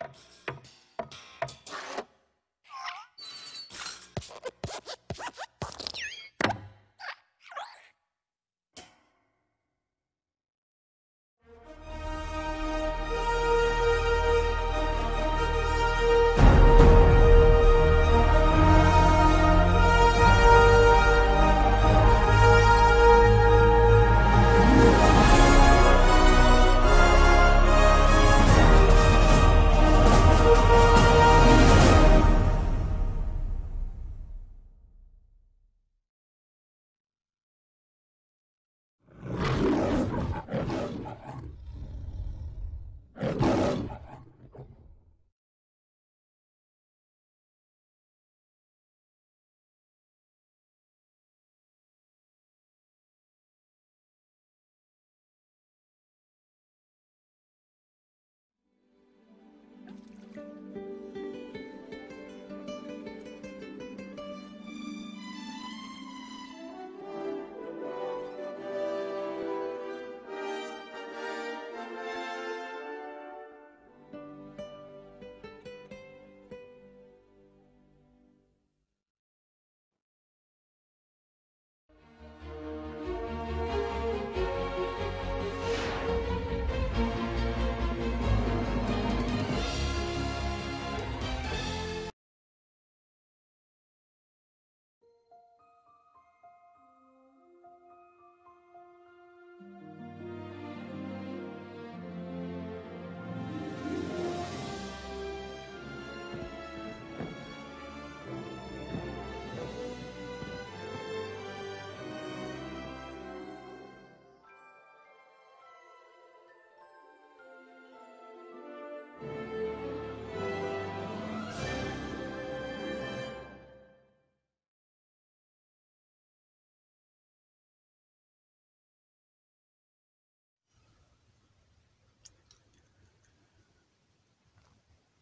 Thank you.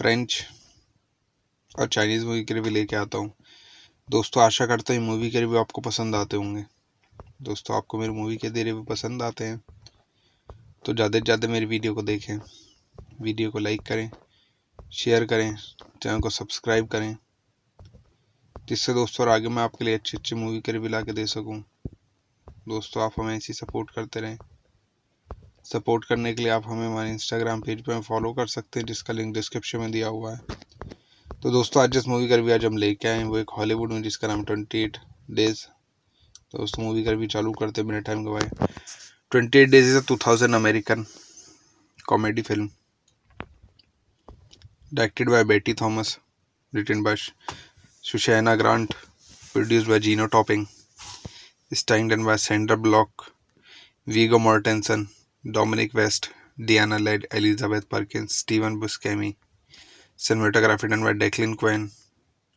French और Chinese movie के review लेके आता हूँ दोस्तों आशा करता हूँ मूवी के रिव्यू आपको पसंद आते होंगे दोस्तों आपको मेरी मूवी के भी पसंद आते हैं तो ज़्यादा से ज़्यादा मेरी वीडियो को देखें वीडियो को लाइक करें शेयर करें चैनल को सब्सक्राइब करें जिससे दोस्तों और आगे मैं आपके लिए अच्छी अच्छी मूवी के रिव्यू ला के दे सकूँ दोस्तों आप हमें ऐसी सपोर्ट करते रहें सपोर्ट करने के लिए आप हमें हमारे इंस्टाग्राम पेज पर फॉलो कर सकते हैं जिसका लिंक डिस्क्रिप्शन में दिया हुआ है तो दोस्तों आज जिस मूवी का भी आज हम लेके आए हैं वो एक हॉलीवुड में जिसका नाम ट्वेंटी एट डेज तो उस मूवी का भी चालू करते बिना टाइम गवाए twenty eight days is a two thousand American comedy film directed by Betty Thomas written by सुशैना Grant produce by Jenno Topping स्टाइंग done by Sandra Bullock Viggo Mortensen Dominic West, Diana Led, Elizabeth Perkins, Stephen Buscemi. Cinematography done by Declan Quinn.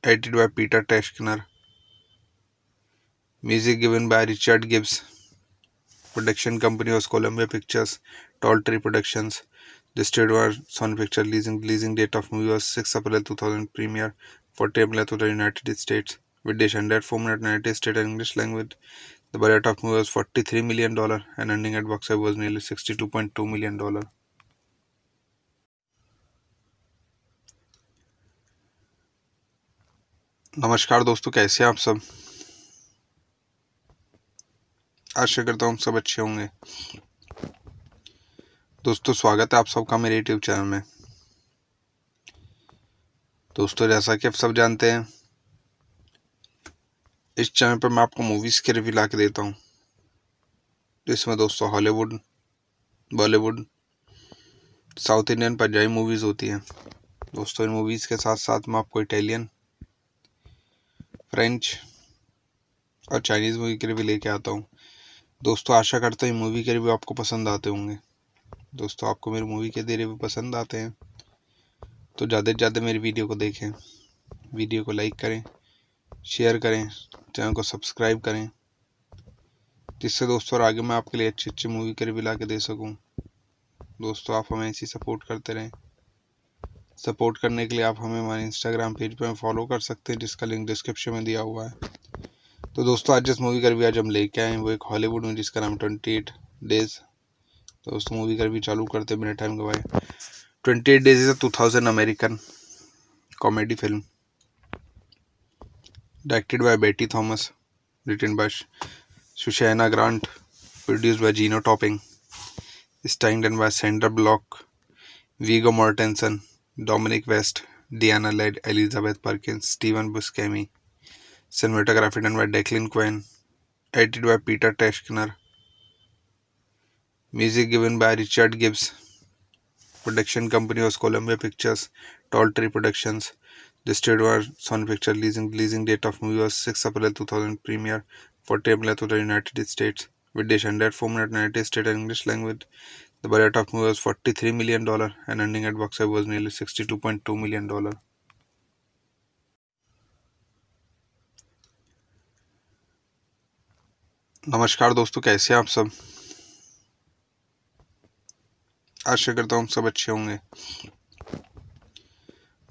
Edited by Peter Teschner. Music given by Richard Gibbs. Production company was Columbia Pictures, Tall Tree Productions. Distributed by Sony Pictures. Leasing Leasing date of movie was 6 April 2000. Premiere 40 April 2000 United States. With dish under 4 minute United States and English language. The budget of movie was $43 million dollar and earning at box office was nearly $62.2 million. dollar. नमस्कार दोस्तों कैसे हैं आप सब आशा करता हूँ सब अच्छे होंगे दोस्तों स्वागत है आप सबका मेरे यूट्यूब चैनल में दोस्तों जैसा कि आप सब जानते हैं इस चैनल पर मैं आपको मूवीज़ के रिव्यू ला के देता हूँ जिसमें दोस्तों Hollywood Bollywood south Indian Punjabi movies होती हैं दोस्तों इन मूवीज़ के साथ साथ मैं आपको इटालियन फ्रेंच और चाइनीज़ मूवी के रिव्यू लेके आता हूँ दोस्तों आशा करता हूँ मूवी के रिव्यू आपको पसंद आते होंगे दोस्तों आपको मेरी मूवी के रिव्यू पसंद आते हैं तो ज़्यादा से ज़्यादा मेरी वीडियो को देखें वीडियो को लाइक करें शेयर करें चैनल को सब्सक्राइब करें जिससे दोस्तों और आगे मैं आपके लिए अच्छी अच्छी मूवी के रिव्यू ला के दे सकूँ दोस्तों आप हमें ऐसी सपोर्ट करते रहें सपोर्ट करने के लिए आप हमें हमारे इंस्टाग्राम पेज पर फॉलो कर सकते हैं जिसका लिंक डिस्क्रिप्शन में दिया हुआ है तो दोस्तों आज जिस मूवी का रिव्यू आज हम लेके आए हैं वो एक हॉलीवुड में जिसका नाम ट्वेंटी एट डेज तो दोस्तों मूवी का रिव्यू चालू करते हैं मेरे टाइम के बाद twenty eight days is a two thousand American comedy film directed by Betty Thomas, written by Susanna Grant, produced by Gino Topping, starring done by Sandra Block, Viggo Mortensen, Dominic West, Diana Led, Elizabeth Perkins, Stephen Buscemi. Cinematography done by Declan Quinn, edited by Peter Teschner. Music given by Richard Gibbs. Production company was Columbia Pictures, Tall Tree Productions. Listed were Sony Pictures leasing. Releasing date of movie was 6 April 2000. Premiere for Tablet to the United States with Dish and at 4 minute 90 state and English language. The budget of movie was 43 million dollar and ending at box office was nearly 62.2 million dollar. नमस्कार दोस्तों कैसे हैं आप सब आशा करता हूँ सब अच्छे होंगे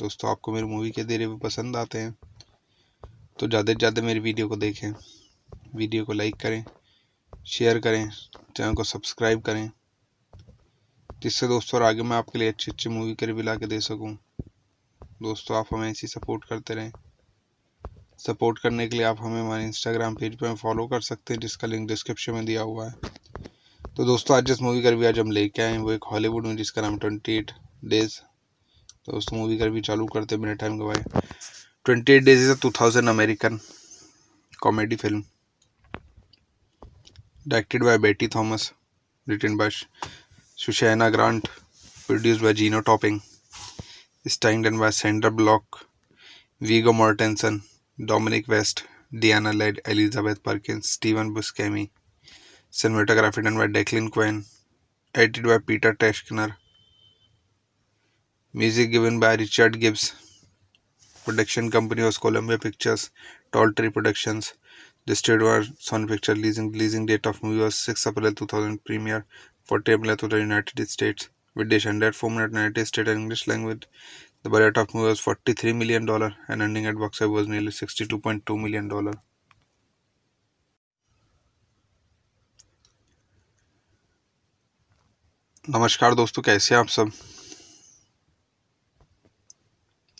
दोस्तों आपको मेरे मूवी के देरे पसंद आते हैं तो ज़्यादा से ज़्यादा मेरी वीडियो को देखें वीडियो को लाइक करें शेयर करें चैनल को सब्सक्राइब करें जिससे दोस्तों और आगे मैं आपके लिए अच्छी अच्छी मूवी के रिव्यू ला के दे सकूँ दोस्तों आप हमें ऐसी सपोर्ट करते रहें सपोर्ट करने के लिए आप हमें हमारे इंस्टाग्राम पेज पर फॉलो कर सकते हैं जिसका लिंक डिस्क्रिप्शन में दिया हुआ है तो दोस्तों आज जिस मूवी का रिव्यू आज हम लेके आए हैं वो एक हॉलीवुड में जिसका नाम ट्वेंटी एट डेज़ तो दोस्तों मूवी का भी चालू करते बिना टाइम गवाए twenty eight days is a two thousand American comedy film directed by Betty Thomas written by सुशैना Grant produce by Jenno Topping स्टाइंगडन by Sandra Bullock Viggo Mortensen Dominic West Diana lead Elizabeth Perkin Steven Buscemi cinematography done by Declan Quinn edited by Peter Teschner music given by Richard Gibbs production company of Columbia Pictures Tall Tree production distributor Sony picture leasing leasing date of movie was six April two thousand premiere forty April two thousand United States with dish hundred four minute United State and English language the budget of movie was forty three million dollar and ending at box was nearly sixty two point two million dollar नमस्कार दोस्तों कैसे हैं आप सब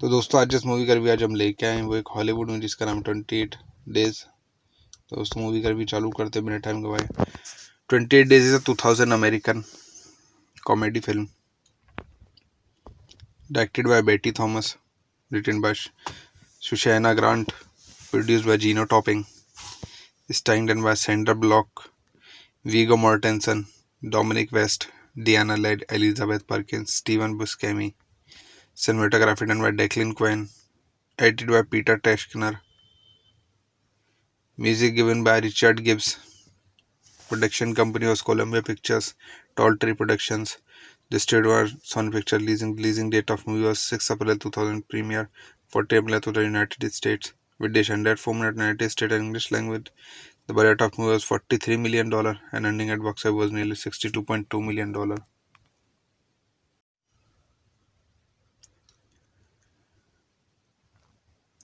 तो दोस्तों आज जिस मूवी का रिव्यू आज हम लेके आए हैं वो एक हॉलीवुड में जिसका नाम ट्वेंटी एट डेज तो उस मूवी का रिव्यू चालू करते मेरे टाइम के भाई twenty eight days is a two thousand American comedy film directed by Betty Thomas written by सुशैना Grant produce by Jenno Topping स्टाइंगडन by Sandra Bullock Viggo Mortensen Dominic West Diana lead Elizabeth Perkins, Steven Buscemi Cinematography done by Declan Quinn. Edited by Peter Teschner. Music given by Richard Gibbs. Production company was Columbia Pictures, Tall Tree Productions. Listed were Sony Picture leasing. Leasing date of movie was 6 April 2000. Premiere 40 April to the United States. With dish under 4 minute United States and English language. The budget of movie was $43 million and ending at box office was nearly $62.2 million.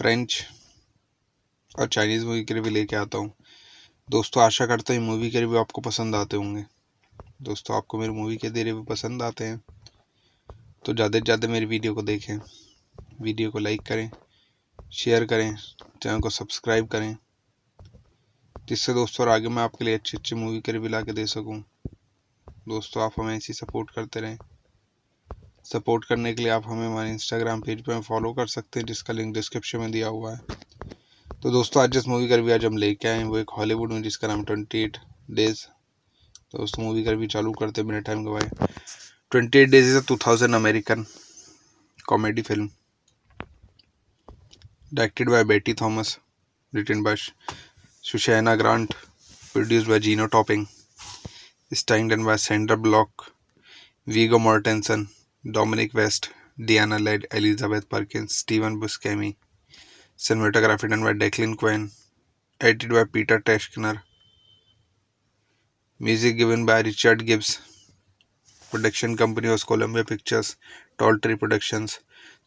French और Chinese movie के review लेके आता हूँ दोस्तों आशा करता हूँ movie के review आपको पसंद आते होंगे दोस्तों आपको मेरी मूवी के भी पसंद आते हैं तो ज़्यादा से ज़्यादा मेरी वीडियो को देखें वीडियो को लाइक करें शेयर करें चैनल को सब्सक्राइब करें जिससे दोस्तों और आगे मैं आपके लिए अच्छी अच्छी मूवी के रिव्यू ला के दे सकूँ दोस्तों आप हमें ऐसी सपोर्ट करते रहें सपोर्ट करने के लिए आप हमें हमारे इंस्टाग्राम पेज पर फॉलो कर सकते हैं जिसका लिंक डिस्क्रिप्शन में दिया हुआ है तो दोस्तों आज जिस मूवी का भी आज हम लेके आए हैं वो एक हॉलीवुड में जिसका नाम ट्वेंटी एट डेज तो उस मूवी का भी चालू करते हैं बिना टाइम गवाए twenty eight days is a two thousand American comedy film directed by Betty Thomas written by सुशैना Grant produce by Jenno Topping स्टाइंग done by Sandra Bullock Viggo Mortensen Dominic West, Diana Led, Elizabeth Perkins, Stephen Buscemi. Cinematography done by Declan Quinn. Edited by Peter Teschner. Music given by Richard Gibbs. Production company was Columbia Pictures, Tall Tree Productions.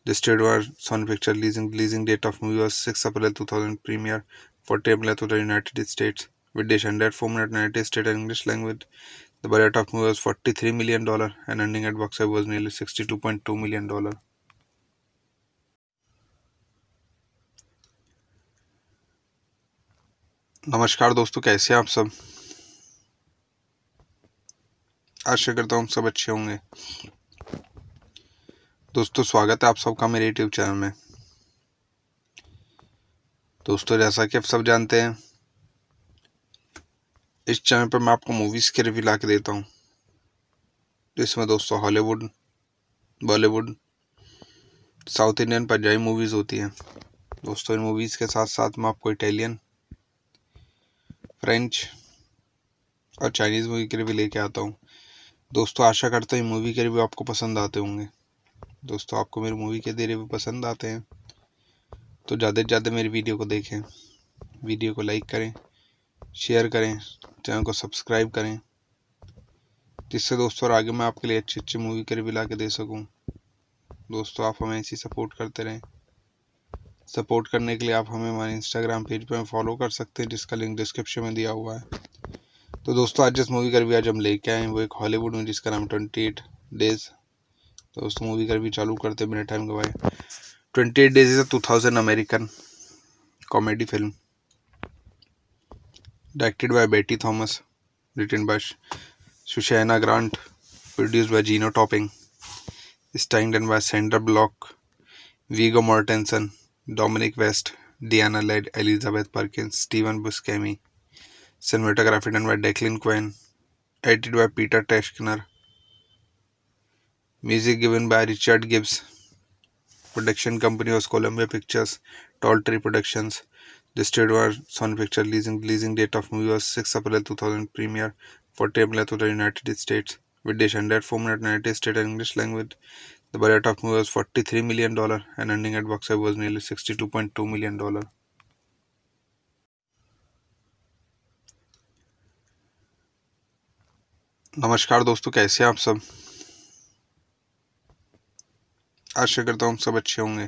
Distributed by Sony Pictures. Leasing, leasing date of movie was 6 April 2000. Premiere 40 April 2000 United States. With dish under 4 minute United States and English language. The budget of movie was $43 million dollar and ending at box office was nearly $62.2 million. dollar. नमस्कार दोस्तों कैसे हैं आप सब आशा करता हूँ सब अच्छे होंगे दोस्तों स्वागत है आप सबका मेरे यूट्यूब चैनल में दोस्तों जैसा कि आप सब जानते हैं इस चैनल पर मैं आपको मूवीज़ के रिव्यू ला के देता हूँ जिसमें दोस्तों Hollywood Bollywood south Indian Punjabi movies होती हैं दोस्तों इन मूवीज़ के साथ साथ मैं आपको इटालियन फ्रेंच और चाइनीज़ मूवी के रिव्यू लेके आता हूँ दोस्तों आशा करता हूँ मूवी के रिव्यू आपको पसंद आते होंगे दोस्तों आपको मेरी मूवी के रिव्यू पसंद आते हैं तो ज़्यादा से ज़्यादा मेरी वीडियो को देखें वीडियो को लाइक करें शेयर करें चैनल को सब्सक्राइब करें जिससे दोस्तों और आगे मैं आपके लिए अच्छी अच्छी मूवी के रिव्यू ला के दे सकूँ दोस्तों आप हमें ऐसी सपोर्ट करते रहें सपोर्ट करने के लिए आप हमें हमारे इंस्टाग्राम पेज पर फॉलो कर सकते हैं जिसका लिंक डिस्क्रिप्शन में दिया हुआ है तो दोस्तों आज जिस मूवी का रिव्यू आज हम लेके आए हैं वो एक हॉलीवुड में जिसका नाम ट्वेंटी एट डेज तो दोस्तों मूवी का रिव्यू चालू करते हैं बिना टाइम के बाद twenty eight days is a two thousand American comedy film directed by Betty Thomas, written by Susanna Grant, produced by Gino Topping, starring staged by Sandra Block, Vigo Mortensen, Dominic West, Diana Led, Elizabeth Perkins, Stephen Buscemi. Cinematography done by Declan Quinn, edited by Peter Teschner. Music given by Richard Gibbs. Production company was Columbia Pictures, Tall Tree Productions. Listed were Sony Pictures leasing. Releasing date of movie was 6 April 2000. Premiere for Tablet to the United States with Dish and at 4 minute United States and English language. The budget of movie was 43 million dollar and ending at box office was nearly 62.2 million dollar. नमस्कार दोस्तों कैसे हैं आप सब आशा करता हूँ सब अच्छे होंगे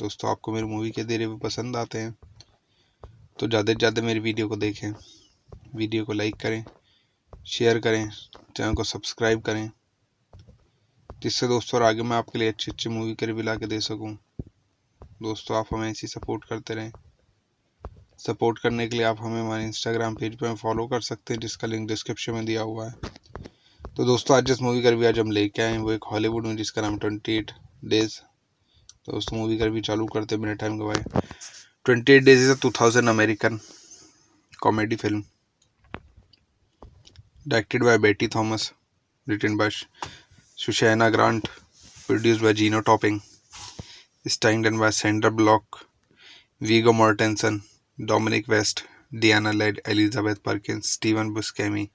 दोस्तों आपको मेरे मूवी के देरे पसंद आते हैं तो ज़्यादा से ज़्यादा मेरी वीडियो को देखें वीडियो को लाइक करें शेयर करें चैनल को सब्सक्राइब करें जिससे दोस्तों और आगे मैं आपके लिए अच्छी अच्छी मूवी के रिव्यू ला के दे सकूँ दोस्तों आप हमें ऐसी सपोर्ट करते रहें सपोर्ट करने के लिए आप हमें हमारे इंस्टाग्राम पेज पर फॉलो कर सकते हैं जिसका लिंक डिस्क्रिप्शन में दिया हुआ है तो दोस्तों आज जिस मूवी का रिव्यू आज हम लेके आए हैं वो एक हॉलीवुड में जिसका नाम ट्वेंटी एट डेज तो दोस्तों मूवी का भी चालू करते बिना टाइम गवाए twenty eight days is a two thousand American comedy film directed by Betty Thomas written by सुशैना Grant produce by Jenno Topping done by Sandra Bullock Viggo Mortensen Dominic West Diana lead Elizabeth Perkin Steven Buscemi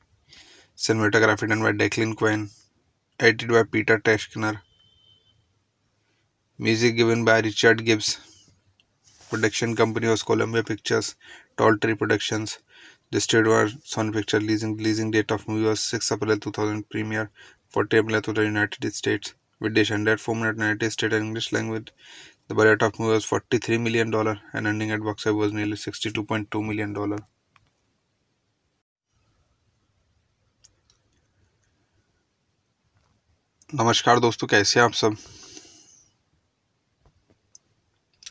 cinematography done by Declan Quinn edited by Peter Teschner music given by Richard Gibbs production company of Columbia Pictures Tall Tree production distributor Sony picture leasing leasing date of movie was six April two thousand premiere forty April two thousand United States with dish hundred four minute United State and English language the budget of movie was forty three million dollar and ending at box was nearly sixty two point two million dollar नमस्कार दोस्तों कैसे हैं आप सब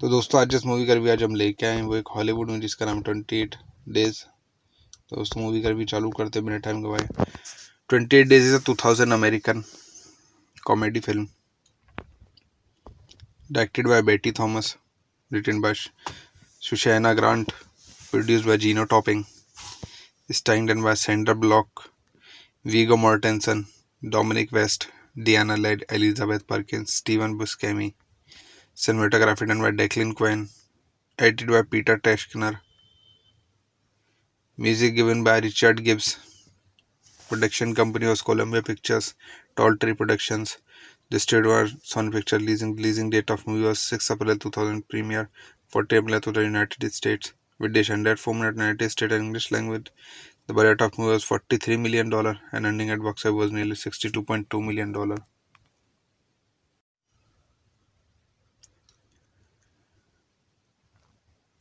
तो दोस्तों आज जिस मूवी का रिव्यू आज हम लेके आए हैं वो एक हॉलीवुड में जिसका नाम ट्वेंटी एट डेज तो उस मूवी का रिव्यू चालू करते बिना टाइम के भाई twenty eight days is a two thousand American comedy film directed by Betty Thomas written by सुशैना Grant produce by Jenno Topping स्टाइंगडन by Sandra Bullock Viggo Mortensen Dominic West Diana lead Elizabeth Perkin Steven Buscemi Cinematography done by Declan Quinn. Edited by Peter Teschner. Music given by Richard Gibbs. Production company was Columbia Pictures, Tall Tree Productions. Listed were Sony Picture leasing. Leasing date of movie was 6 April 2000. Premiere 40 April to the United States. With dish under 4 minute United States and English language. The budget of movie was $43 million and ending at box office was nearly $62.2 million.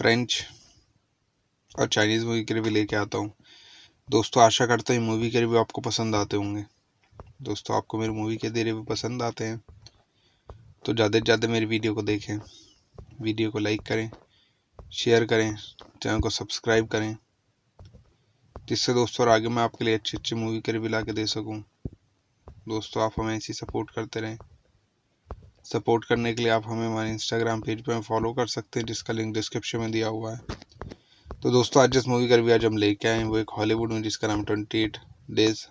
French और Chinese movie के review लेके आता हूँ दोस्तों आशा करता हूँ movie के review आपको पसंद आते होंगे दोस्तों आपको मेरी मूवी के भी पसंद आते हैं तो ज़्यादा से ज़्यादा मेरी वीडियो को देखें वीडियो को लाइक करें शेयर करें चैनल को सब्सक्राइब करें जिससे दोस्तों और आगे मैं आपके लिए अच्छी अच्छी मूवी के रिव्यू ला के दे सकूँ दोस्तों आप हमें ऐसी सपोर्ट करते रहें सपोर्ट करने के लिए आप हमें हमारे इंस्टाग्राम पेज पर फॉलो कर सकते हैं जिसका लिंक डिस्क्रिप्शन में दिया हुआ है तो दोस्तों आज जिस मूवी का भी आज हम लेके आए हैं वो एक हॉलीवुड में जिसका नाम ट्वेंटी एट डेज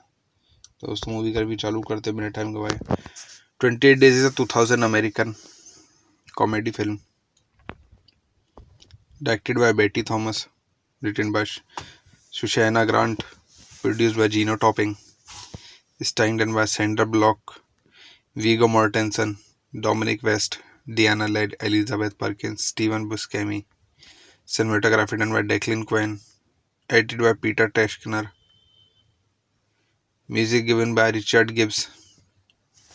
तो उस मूवी का भी चालू करते बिना टाइम गवाए twenty eight days is a two thousand American comedy film directed by Betty Thomas written by सुशैना Grant produce by Jenno Topping स्टाइंग done by Sandra Bullock Viggo Mortensen Dominic West, Diana Led, Elizabeth Perkins, Stephen Buscemi. Cinematography done by Declan Quinn. Edited by Peter Teschner. Music given by Richard Gibbs.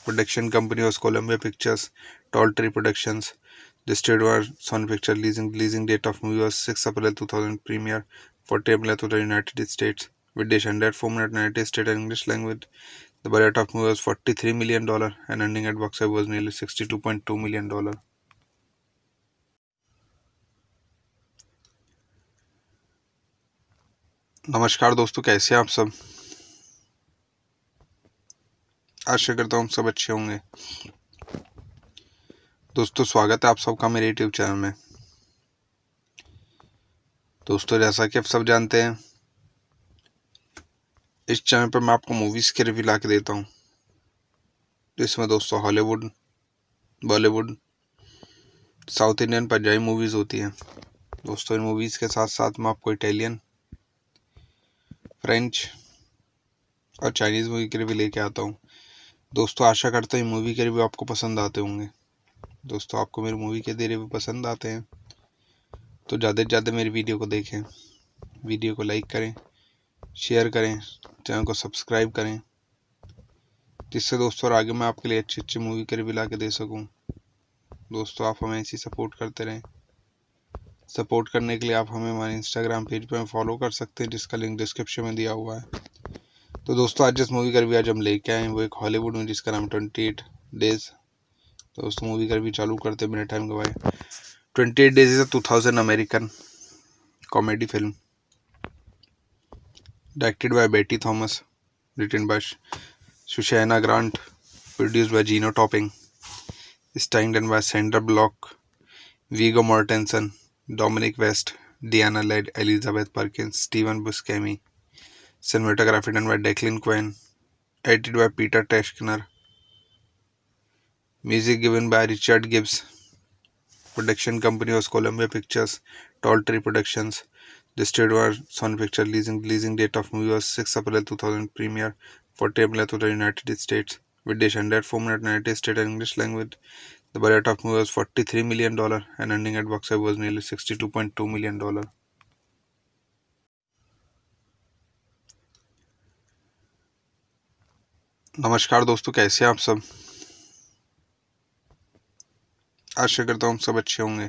Production company was Columbia Pictures, Tall Tree Productions. Distributed by Sony Pictures. Leasing, leasing date of movie was 6 April 2000. Premiere 40 April 2000 United States. With dish under 4 minute United States and English language. The budget of movie was $43 million dollar and ending at box office was nearly $62.2 million. dollar. नमस्कार दोस्तों कैसे हैं आप सब आशा करता हूँ सब अच्छे होंगे दोस्तों स्वागत है आप सबका मेरे यूट्यूब चैनल में दोस्तों जैसा कि आप सब जानते हैं इस चैनल पर मैं आपको मूवीज़ के रिव्यू ला के देता हूँ जिसमें दोस्तों Hollywood Bollywood south Indian Punjabi movies होती हैं दोस्तों इन मूवीज़ के साथ साथ मैं आपको इटालियन फ्रेंच और चाइनीज़ मूवी के रिव्यू लेके आता हूँ दोस्तों आशा करता हूँ मूवी के रिव्यू आपको पसंद आते होंगे दोस्तों आपको मेरी मूवी के रिव्यू पसंद आते हैं तो ज़्यादा से ज़्यादा मेरी वीडियो को देखें वीडियो को लाइक करें शेयर करें चैनल को सब्सक्राइब करें जिससे दोस्तों और आगे मैं आपके लिए अच्छी अच्छी मूवी के रिव्यू ला के दे सकूँ दोस्तों आप हमें ऐसी सपोर्ट करते रहें सपोर्ट करने के लिए आप हमें हमारे इंस्टाग्राम पेज पर फॉलो कर सकते हैं जिसका लिंक डिस्क्रिप्शन में दिया हुआ है तो दोस्तों आज जिस मूवी का रिव्यू आज हम लेके आए हैं वो एक हॉलीवुड में जिसका नाम ट्वेंटी एट डेज तो दोस्तों मूवी का रिव्यू चालू करते हैं बिना टाइम के बाद twenty eight days is a two thousand American comedy film directed by Betty Thomas, written by Susanna Grant, produced by Gino Topping, starring done by Sandra Block, Viggo Mortensen, Dominic West, Diana Led, Elizabeth Perkins, Stephen Buscemi. Cinematography done by Declan Quinn, edited by Peter Teschner. Music given by Richard Gibbs. Production company was Columbia Pictures, Tall Tree Productions. Listed were Sony Pictures leasing. Releasing date of movie was 6 April 2000. Premiere for Tablet to the United States with Dish and at 4 minute 90 state and English language. The budget of movie was 43 million dollar and ending at box office was nearly 62.2 million dollar. नमस्कार दोस्तों कैसे हैं आप सब आशा करता हूँ सब अच्छे होंगे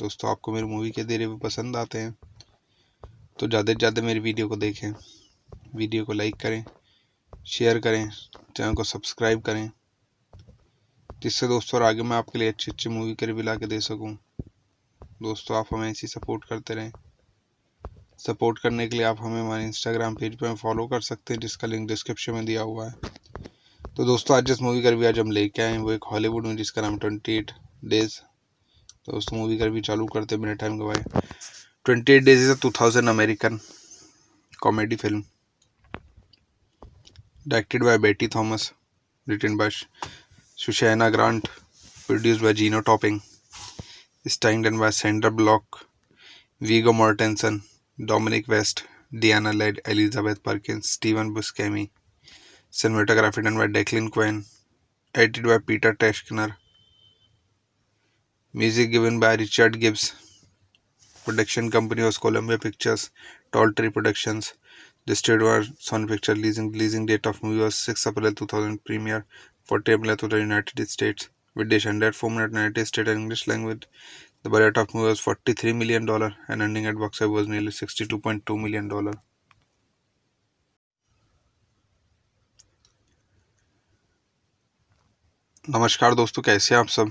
दोस्तों आपको मेरे मूवी के भी पसंद आते हैं तो ज़्यादा से ज़्यादा मेरी वीडियो को देखें वीडियो को लाइक करें शेयर करें चैनल को सब्सक्राइब करें जिससे दोस्तों और आगे मैं आपके लिए अच्छी अच्छी मूवी के रिव्यू ला के दे सकूँ दोस्तों आप हमें ऐसी सपोर्ट करते रहें सपोर्ट करने के लिए आप हमें हमारे इंस्टाग्राम पेज पर फॉलो कर सकते हैं जिसका लिंक डिस्क्रिप्शन में दिया हुआ है तो दोस्तों आज जिस मूवी का रिव्यू आज हम लेके आए हैं वो एक हॉलीवुड में जिसका नाम ट्वेंटी एट डेज़ तो दोस्तों मूवी का भी चालू करते बिना टाइम गवाए twenty eight days is a two thousand American comedy film directed by Betty Thomas written by सुशैना Grant produce by Jenno Topping स्टाइंगडन by Sandra Bullock Viggo Mortensen Dominic West Diana lead Elizabeth Perkin Steven Buscemi cinematography done by Declan Quinn edited by Peter Teschner music given by Richard Gibbs production company of Columbia Pictures Tall Tree production distributed Sony picture leasing leasing date of movie was six April two thousand premiere forty April two thousand United States with dish hundred four minute United State and English language the budget of movie was forty three million dollar and ending at box was nearly sixty two point two million dollar नमस्कार दोस्तों कैसे हैं आप सब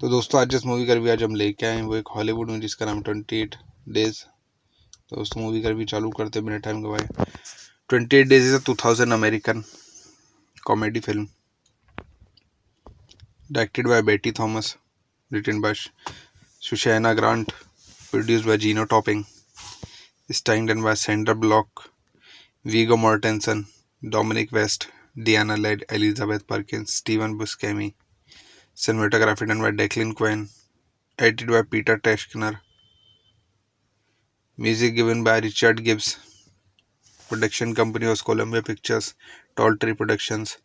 तो दोस्तों आज जिस मूवी का रिव्यू आज हम लेके आए हैं वो एक हॉलीवुड में जिसका नाम ट्वेंटी एट डेज तो उस मूवी का रिव्यू चालू करते बिना टाइम के भाई twenty eight days is a two thousand American comedy film directed by Betty Thomas written by सुशैना Grant produce by Jenno Topping स्टाइंगडन by Sandra Bullock Viggo Mortensen Dominic West Diana lead Elizabeth Perkins, Steven Buscemi Cinematography done by Declan Quinn. Edited by Peter Teschner. Music given by Richard Gibbs. Production company was Columbia Pictures, Tall Tree Productions.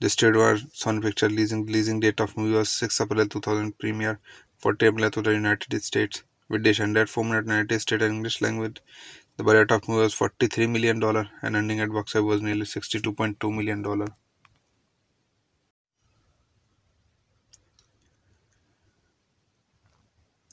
Listed were Sony Picture leasing. Leasing date of movie was 6 April 2000. Premiere 40 April to the United States. With dish under 4 minute United States and English language. The budget of movie was $43 million and ending at box office was nearly $62.2 million.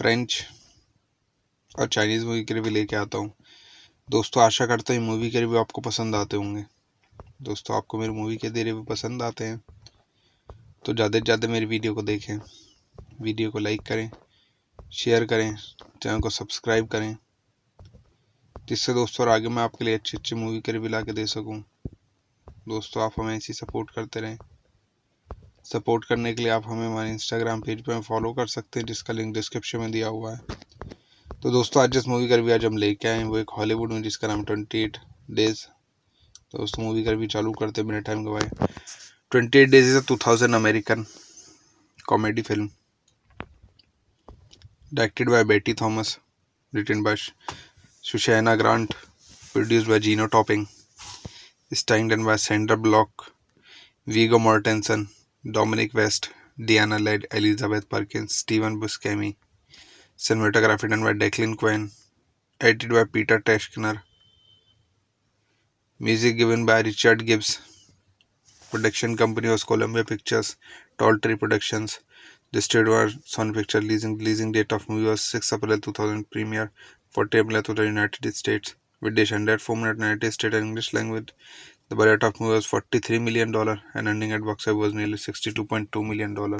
French और Chinese movie के review लेके आता हूँ दोस्तों आशा करता हूँ movie के review आपको पसंद आते होंगे दोस्तों आपको मेरी मूवी के भी पसंद आते हैं तो ज़्यादा से ज़्यादा मेरी वीडियो को देखें वीडियो को लाइक करें शेयर करें चैनल को सब्सक्राइब करें जिससे दोस्तों और आगे मैं आपके लिए अच्छी अच्छी मूवी के रिव्यू ला के दे सकूँ दोस्तों आप हमें ऐसी सपोर्ट करते रहें सपोर्ट करने के लिए आप हमें हमारे इंस्टाग्राम पेज पर फॉलो कर सकते हैं जिसका लिंक डिस्क्रिप्शन में दिया हुआ है तो दोस्तों आज जिस मूवी का भी आज हम लेके आए हैं वो एक हॉलीवुड में जिसका नाम ट्वेंटी एट डेज तो उस मूवी का भी चालू करते हैं बिना टाइम गवाए twenty eight days is a two thousand American comedy film directed by Betty Thomas written by सुशैना Grant produce by Jenno Topping starring by Sandra Bullock Viggo Mortensen Dominic West, Diana Led, Elizabeth Perkins, Stephen Buscemi. Cinematography done by Declan Quinn. Edited by Peter Teschner. Music given by Richard Gibbs. Production company was Columbia Pictures, Tall Tree Productions. Distributed by Sony Pictures. Leasing Leasing date of movie was 6 April 2000. Premiere 40 April 2000 United States. With dish under 4 minute United States and English language. The budget of movie was $43 million dollar and ending at box office was nearly $62.2 million. dollar.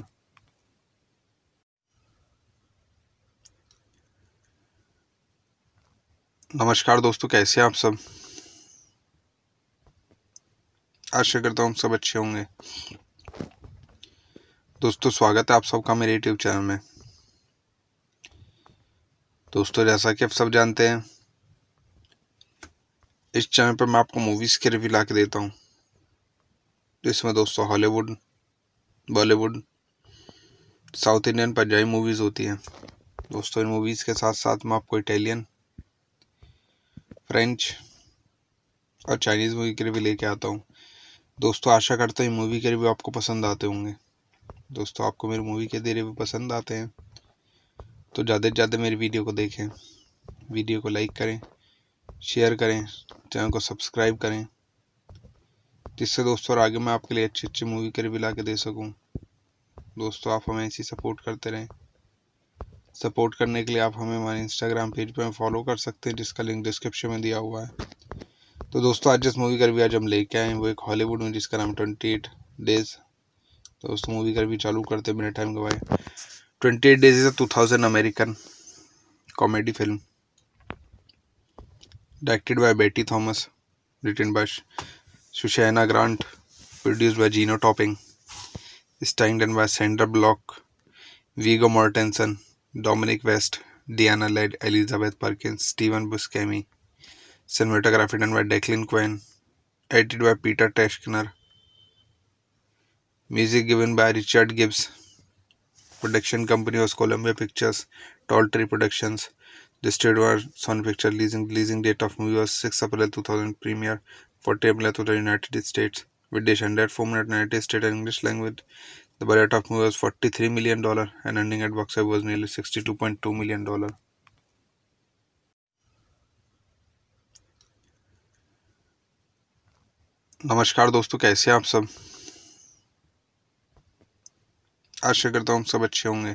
नमस्कार दोस्तों कैसे हैं आप सब आशा करता हूँ सब अच्छे होंगे दोस्तों स्वागत है आप सबका मेरे यूट्यूब चैनल में दोस्तों जैसा कि आप सब जानते हैं इस चैनल पर मैं आपको मूवीज़ के रिव्यू ला के देता हूँ जिसमें दोस्तों Hollywood Bollywood south Indian Punjabi movies होती हैं दोस्तों इन मूवीज़ के साथ साथ मैं आपको इटालियन फ्रेंच और चाइनीज़ मूवी के रिव्यू लेके आता हूँ दोस्तों आशा करता हूँ मूवी के रिव्यू आपको पसंद आते होंगे दोस्तों आपको मेरी मूवी के रिव्यू पसंद आते हैं तो ज़्यादा से ज़्यादा मेरी वीडियो को देखें वीडियो को लाइक करें शेयर करें चैनल को सब्सक्राइब करें जिससे दोस्तों और आगे मैं आपके लिए अच्छी अच्छी मूवी के रिव्यू ला के दे सकूँ दोस्तों आप हमें ऐसी सपोर्ट करते रहें सपोर्ट करने के लिए आप हमें हमारे इंस्टाग्राम पेज पर फॉलो कर सकते हैं जिसका लिंक डिस्क्रिप्शन में दिया हुआ है तो दोस्तों आज जिस मूवी का रिव्यू आज हम लेके आए हैं वो एक हॉलीवुड में जिसका नाम ट्वेंटी एट डेज तो दोस्तों मूवी का रिव्यू चालू करते हैं बिना टाइम गवाए twenty eight days is a two thousand American comedy film directed by Betty Thomas, written by Susanna Grant, produced by Gino Topping, starring Steinden by Sandra Block, Vigo Mortensen, Dominic West, Diana Led, Elizabeth Perkins, Stephen Buscemi, cinematography done by Declan Quinn, edited by Peter Teschner, music given by Richard Gibbs. Production company was Columbia Pictures, Tall Tree Productions. Listed were Sony Pictures leasing. Releasing date of movie was 6 April 2000. Premiere for Tablet to the United States with Dish and at 4 minute 90 state and English language. The budget of movie was 43 million dollar and ending at box office was nearly 62.2 million dollar. नमस्कार दोस्तों कैसे हैं आप सब आशा करता हूँ सब अच्छे होंगे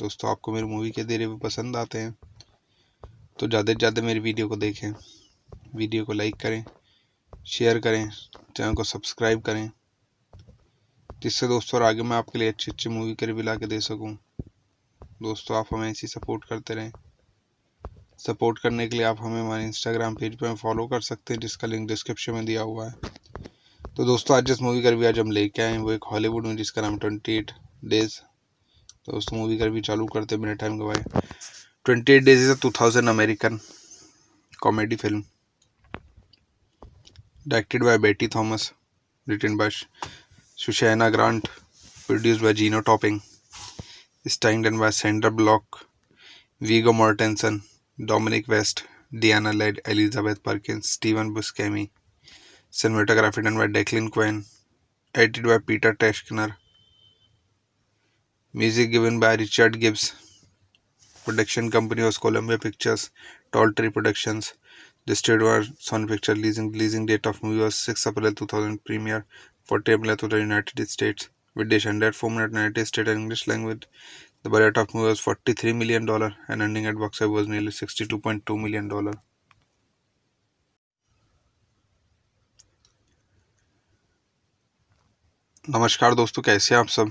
दोस्तों आपको मेरे मूवी के भी पसंद आते हैं तो ज़्यादा से ज़्यादा मेरी वीडियो को देखें वीडियो को लाइक करें शेयर करें चैनल को सब्सक्राइब करें जिससे दोस्तों और आगे मैं आपके लिए अच्छी अच्छी मूवी के रिव्यू ला के दे सकूँ दोस्तों आप हमें ऐसी सपोर्ट करते रहें सपोर्ट करने के लिए आप हमें हमारे इंस्टाग्राम पेज पर फॉलो कर सकते हैं जिसका लिंक डिस्क्रिप्शन में दिया हुआ है तो दोस्तों आज जिस मूवी का रिव्यू आज हम लेके आए हैं वो एक हॉलीवुड में जिसका नाम ट्वेंटी एट डेज तो दोस्तों मूवी का भी चालू करते बिना टाइम गवाए twenty eight days is a two thousand American comedy film directed by Betty Thomas written by सुशैना Grant produce by Jenno Topping स्टाइंगडन by Sandra Bullock Viggo Mortensen Dominic West Diana lead Elizabeth Perkin Steven Buscemi cinematography done by Declan Quinn edited by Peter Teschner music given by Richard Gibbs production company of Columbia Pictures Tall Tree productions distributed Sony picture leasing leasing date of movie was six April two thousand premiere forty April two thousand United States with dish hundred four minute United State and English language the budget of movie was forty three million dollar and ending at box was nearly sixty two point two million dollar नमस्कार दोस्तों कैसे हैं आप सब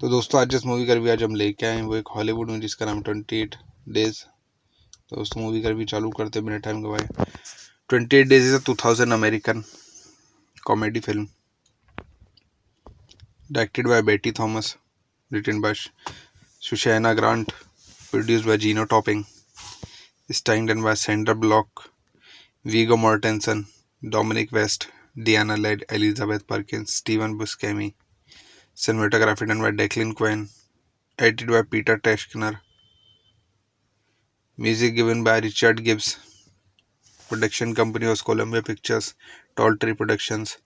तो दोस्तों आज जिस मूवी का रिव्यू आज हम लेके आए हैं वो एक हॉलीवुड में जिसका नाम ट्वेंटी एट डेज तो उस मूवी का रिव्यू चालू करते मेरे टाइम के भाई twenty eight days is a two thousand American comedy film directed by Betty Thomas written by सुशैना Grant produce by Jenno Topping स्टाइंगडन by Sandra Bullock Viggo Mortensen Dominic West Diana lead Elizabeth Perkin Steven Buscemi Cinematography done by Declan Quinn. Edited by Peter Teschner. Music given by Richard Gibbs. Production company was Columbia Pictures, Tall Tree Productions.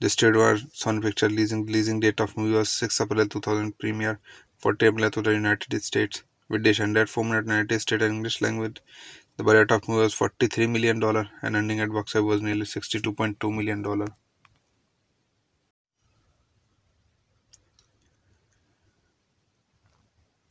Listed were Sony Picture leasing. Leasing date of movie was 6 April 2000. Premiere 40 April to the United States. With dish under 4 minute United States and English language. The budget of movie was $43 million and ending at box office was nearly $62.2 million.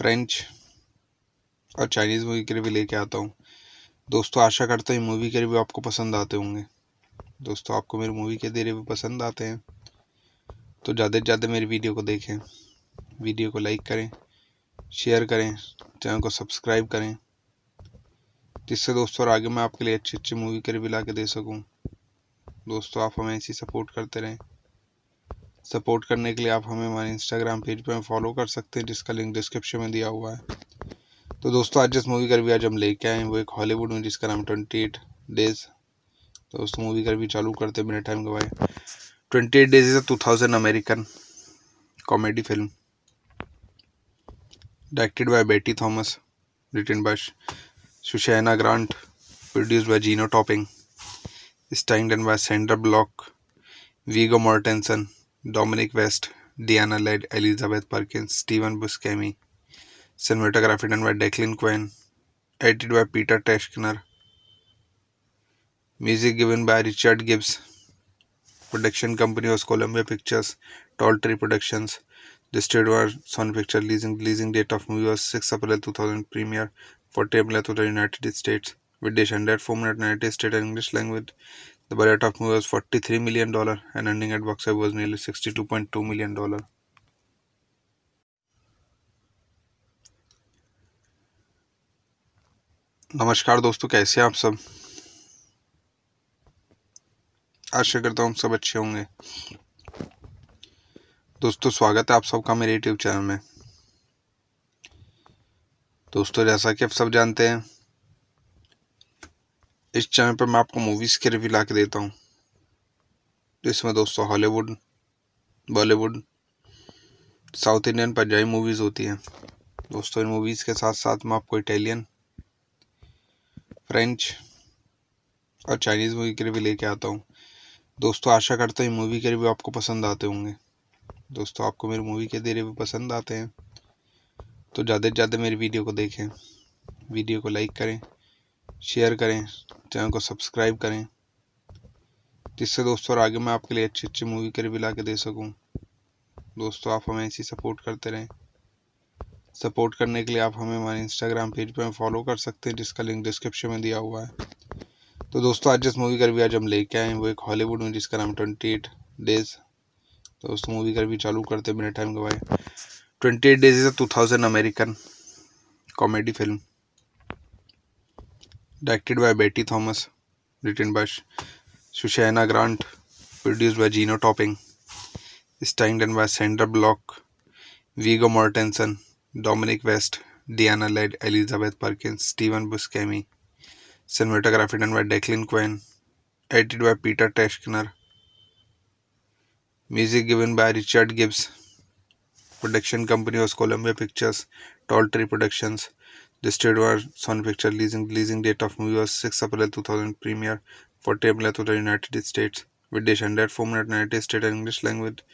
French और Chinese movie के review लेके आता हूँ दोस्तों आशा करता हूँ movie के review आपको पसंद आते होंगे दोस्तों आपको मेरी मूवी के भी पसंद आते हैं तो ज़्यादा से ज़्यादा मेरी वीडियो को देखें वीडियो को लाइक करें शेयर करें चैनल को सब्सक्राइब करें जिससे दोस्तों और आगे मैं आपके लिए अच्छी अच्छी मूवी के रिव्यू ला के दे सकूँ दोस्तों आप हमें ऐसी सपोर्ट करते रहें सपोर्ट करने के लिए आप हमें हमारे इंस्टाग्राम पेज पर फॉलो कर सकते हैं जिसका लिंक डिस्क्रिप्शन में दिया हुआ है तो दोस्तों आज जिस मूवी का भी आज हम लेके आए हैं वो एक हॉलीवुड में जिसका नाम ट्वेंटी एट डेज तो उस मूवी का भी चालू करते बिना टाइम गवाए twenty eight days is a two thousand American comedy film directed by Betty Thomas written by सुशैना Grant produce by Jenno Topping स्टाइंग done by Sandra Bullock Viggo Mortensen Dominic West, Diana Led, Elizabeth Perkins, Stephen Buscemi. Cinematography done by Declan Quinn. Edited by Peter Teschner. Music given by Richard Gibbs. Production company was Columbia Pictures, Tall Tree Productions. Distributed by Sony Pictures. Leasing Leasing date of movie was 6 April 2000. Premiere 40 April 2000 United States. With dish under 4 minute United States and English language. The budget of movie was $43 million dollar and earning at box office was nearly $62.2 million. dollar. नमस्कार दोस्तों कैसे हैं आप सब आशा करता हूँ सब अच्छे होंगे दोस्तों स्वागत है आप सबका मेरे यूट्यूब चैनल में दोस्तों जैसा कि आप सब जानते हैं इस चैनल पर मैं आपको मूवीज़ के रिव्यू ला के देता हूँ जिसमें दोस्तों Hollywood Bollywood south Indian Punjabi movies होती हैं दोस्तों इन मूवीज़ के साथ साथ मैं आपको इटालियन फ्रेंच और चाइनीज़ मूवी के रिव्यू लेके आता हूँ दोस्तों आशा करता हूँ मूवी के रिव्यू आपको पसंद आते होंगे दोस्तों आपको मेरी मूवी के रिव्यू पसंद आते हैं तो ज़्यादा से ज़्यादा मेरी वीडियो को देखें वीडियो को लाइक करें शेयर करें चैनल को सब्सक्राइब करें जिससे दोस्तों और आगे मैं आपके लिए अच्छी अच्छी मूवी के रिव्यू ला के दे सकूँ दोस्तों आप हमें ऐसी सपोर्ट करते रहें सपोर्ट करने के लिए आप हमें हमारे इंस्टाग्राम पेज पर फॉलो कर सकते हैं जिसका लिंक डिस्क्रिप्शन में दिया हुआ है तो दोस्तों आज जिस मूवी का रिव्यू आज हम लेके आए हैं वो एक हॉलीवुड में जिसका नाम ट्वेंटी एट डेज तो दोस्तों मूवी का रिव्यू चालू करते हैं बिना टाइम के बाद twenty eight days is a two thousand American comedy film directed by Betty Thomas, written by Susanna Grant, produced by Gino Topping, starring done by Sandra Block, Viggo Mortensen, Dominic West, Diana Led, Elizabeth Perkins, Stephen Buscemi. Cinematography done by Declan Quinn, edited by Peter Teschner. Music given by Richard Gibbs. Production company was Columbia Pictures, Tall Tree Productions. Listed were Sony Pictures leasing leasing date of movie was 6 April 2000 premiere for Tablet to the United States with dish and at 4 minute 90 state and English language.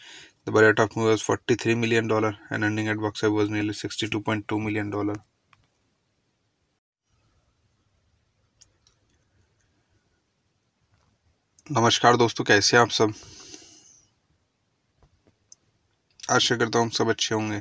The budget of movie was 43 million dollar and ending at box office was nearly 62.2 million dollar. नमस्कार दोस्तों कैसे हैं आप सब आशा करता हूँ सब अच्छे होंगे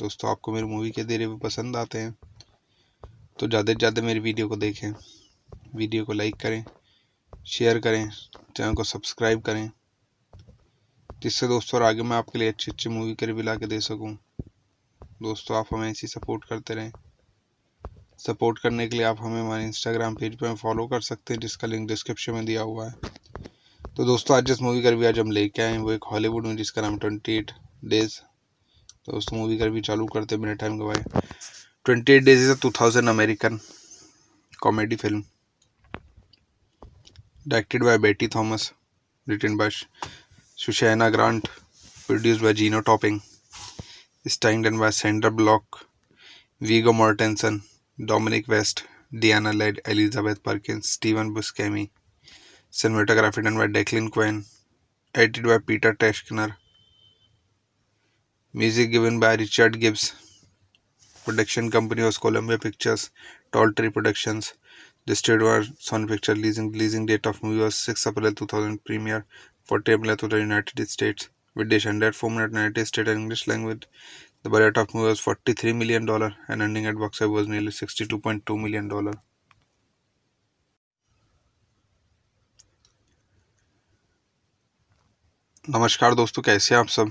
दोस्तों आपको मेरे मूवी के देरे पसंद आते हैं तो ज़्यादा से ज़्यादा मेरी वीडियो को देखें वीडियो को लाइक करें शेयर करें चैनल को सब्सक्राइब करें जिससे दोस्तों और आगे मैं आपके लिए अच्छी अच्छी मूवी के रिव्यू ला के दे सकूँ दोस्तों आप हमें ऐसी सपोर्ट करते रहें सपोर्ट करने के लिए आप हमें हमारे इंस्टाग्राम पेज पर फॉलो कर सकते हैं जिसका लिंक डिस्क्रिप्शन में दिया हुआ है तो दोस्तों आज जिस मूवी का रिव्यू आज हम लेके आए हैं वो एक हॉलीवुड में जिसका नाम ट्वेंटी एट डेज़ तो दोस्तों मूवी का भी चालू करते बिना टाइम गवाए twenty eight days is a two thousand American comedy film directed by Betty Thomas written by सुशैना Grant produce by Jenno Topping स्टाइंगडन by Sandra Bullock Viggo Mortensen Dominic West Diana lead Elizabeth Perkin Steven Buscemi cinematography done by Declan Quinn edited by Peter Teschner music given by Richard Gibbs production company of Columbia Pictures Tall Tree production distributor Sony picture leasing leasing date of movie was six April two thousand premiere forty April two thousand States with dish hundred four minute United State and English language the budget of movie was forty three million dollar and ending at box was nearly sixty two point two million dollar नमस्कार दोस्तों कैसे हैं आप सब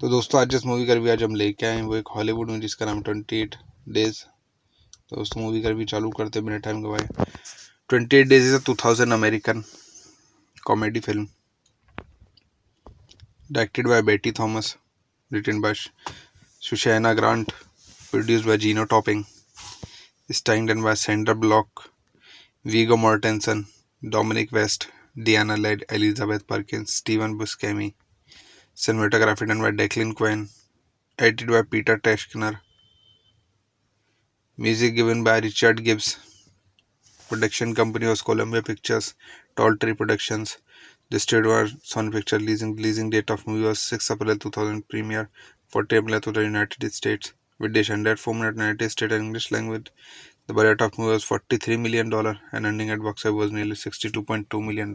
तो दोस्तों आज जिस मूवी का रिव्यू आज हम लेके आए हैं वो एक हॉलीवुड में जिसका नाम ट्वेंटी एट डेज तो उस मूवी का रिव्यू चालू करते बिना टाइम के भाई twenty eight days is a two thousand American comedy film directed by Betty Thomas written by सुशैना Grant produce by Jenno Topping स्टाइंगडन by Sandra Bullock Viggo Mortensen Dominic West Diana lead Elizabeth Perkin Steven Buscemi Cinematography done by Declan Quinn. Edited by Peter Teschner. Music given by Richard Gibbs. Production company was Columbia Pictures, Tall Tree Productions. Listed were Sony Picture leasing. Leasing date of movie was 6 April 2000. Premiere 40 April to the United States. With dish under 4 minute United States and English language. The budget of movie was $43 million and ending at box office was nearly $62.2 million.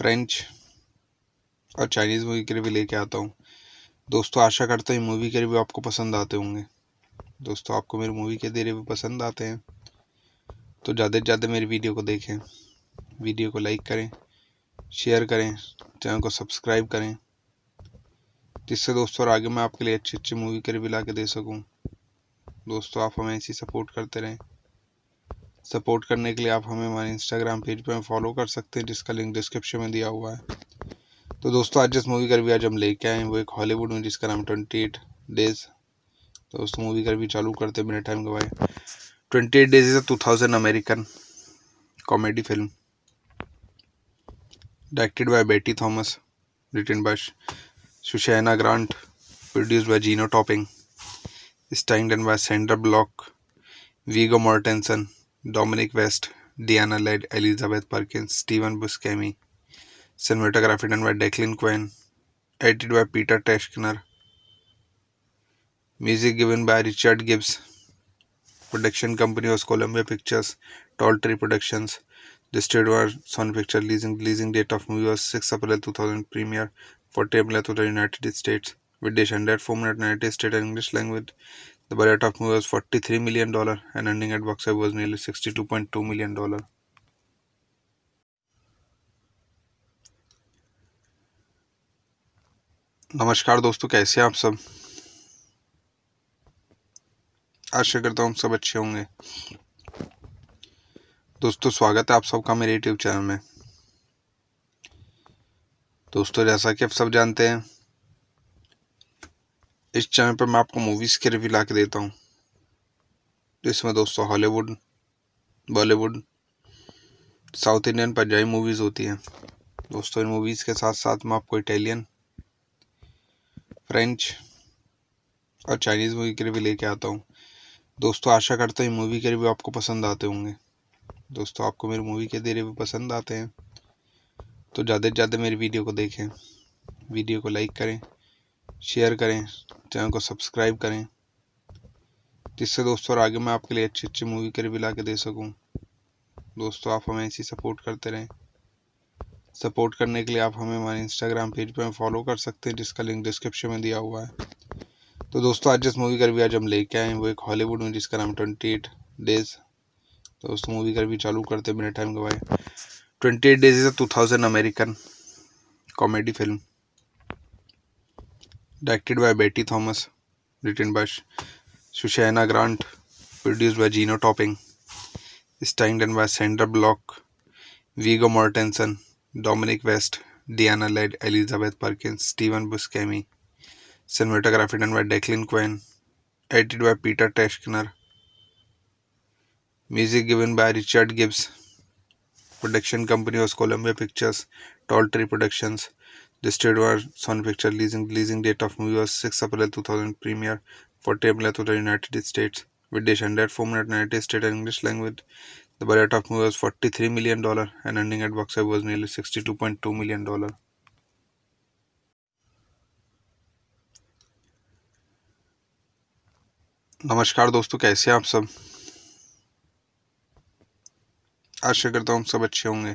French और Chinese movie के review लेके आता हूँ दोस्तों आशा करता हूँ movie के review आपको पसंद आते होंगे दोस्तों आपको मेरी मूवी के भी पसंद आते हैं तो ज़्यादा से ज़्यादा मेरी वीडियो को देखें वीडियो को लाइक करें शेयर करें चैनल को सब्सक्राइब करें जिससे दोस्तों और आगे मैं आपके लिए अच्छी अच्छी मूवी के रिव्यू ला के दे सकूँ दोस्तों आप हमें ऐसी सपोर्ट करते रहें सपोर्ट करने के लिए आप हमें हमारे इंस्टाग्राम पेज पर फॉलो कर सकते हैं जिसका लिंक डिस्क्रिप्शन में दिया हुआ है तो दोस्तों आज जिस मूवी का भी आज हम लेके आए हैं वो एक हॉलीवुड में जिसका नाम ट्वेंटी एट डेज तो उस मूवी का भी चालू करते बिना टाइम के भाई twenty eight days is a two thousand American comedy film directed by Betty Thomas written by सुशैना Grant produce by Jenno Topping starring by Sandra Bullock Viggo Mortensen Dominic West, Diana Led, Elizabeth Perkins, Stephen Buscemi. Cinematography done by Declan Quinn. Edited by Peter Teschner. Music given by Richard Gibbs. Production company was Columbia Pictures, Tall Tree Productions. Distributed by Sony Pictures. Leasing Leasing date of movie was 6 April 2000. Premiere 40 April 2000 United States. With dish under 4 minute United States and English language. The budget of movie was $43 million dollar and earning at box office was nearly $62.2 million. dollar. नमस्कार दोस्तों कैसे हैं आप सब आशा करता हूँ सब अच्छे होंगे दोस्तों स्वागत है आप सबका मेरे यूट्यूब चैनल में दोस्तों जैसा कि आप सब जानते हैं इस चैनल पर मैं आपको मूवीज़ के रिव्यू ला के देता हूँ जिसमें दोस्तों Hollywood Bollywood south Indian Punjabi movies होती हैं दोस्तों इन मूवीज़ के साथ साथ मैं आपको इटालियन फ्रेंच और चाइनीज़ मूवी के रिव्यू लेके आता हूँ दोस्तों आशा करता हूँ मूवी के रिव्यू आपको पसंद आते होंगे दोस्तों आपको मेरी मूवी के रिव्यू पसंद आते हैं तो ज़्यादा से ज़्यादा मेरी वीडियो को देखें वीडियो को लाइक करें शेयर करें चैनल को सब्सक्राइब करें जिससे दोस्तों और आगे मैं आपके लिए अच्छी अच्छी मूवी के रिव्यू ला के दे सकूँ दोस्तों आप हमें ऐसी सपोर्ट करते रहें सपोर्ट करने के लिए आप हमें हमारे इंस्टाग्राम पेज पर फॉलो कर सकते हैं जिसका लिंक डिस्क्रिप्शन में दिया हुआ है तो दोस्तों आज जिस मूवी का रिव्यू आज हम लेके आए हैं वो एक हॉलीवुड में जिसका नाम ट्वेंटी एट डेज तो दोस्तों मूवी का रिव्यू चालू करते हैं मेरे टाइम के बाद twenty eight days is a two thousand American comedy film directed by Betty Thomas, written by Shoshana Grant, produced by Gino Topping, starring styled by Sandra Block, Vigo Mortensen, Dominic West, Diana Led, Elizabeth Perkins, Stephen Buscemi. Cinematography done by Declan Quinn, edited by Peter Teschner. Music given by Richard Gibbs. Production company was Columbia Pictures, Tall Tree Productions. Listed were Sony Pictures leasing leasing date of movie was 6 April 2000 premiere for Tablet to the United States with dish and at 4 minute 90 state and English language. The budget of movie was 43 million dollar and ending at box office was nearly 62.2 million dollar. नमस्कार दोस्तों कैसे हैं आप सब आशा करता हूँ सब अच्छे होंगे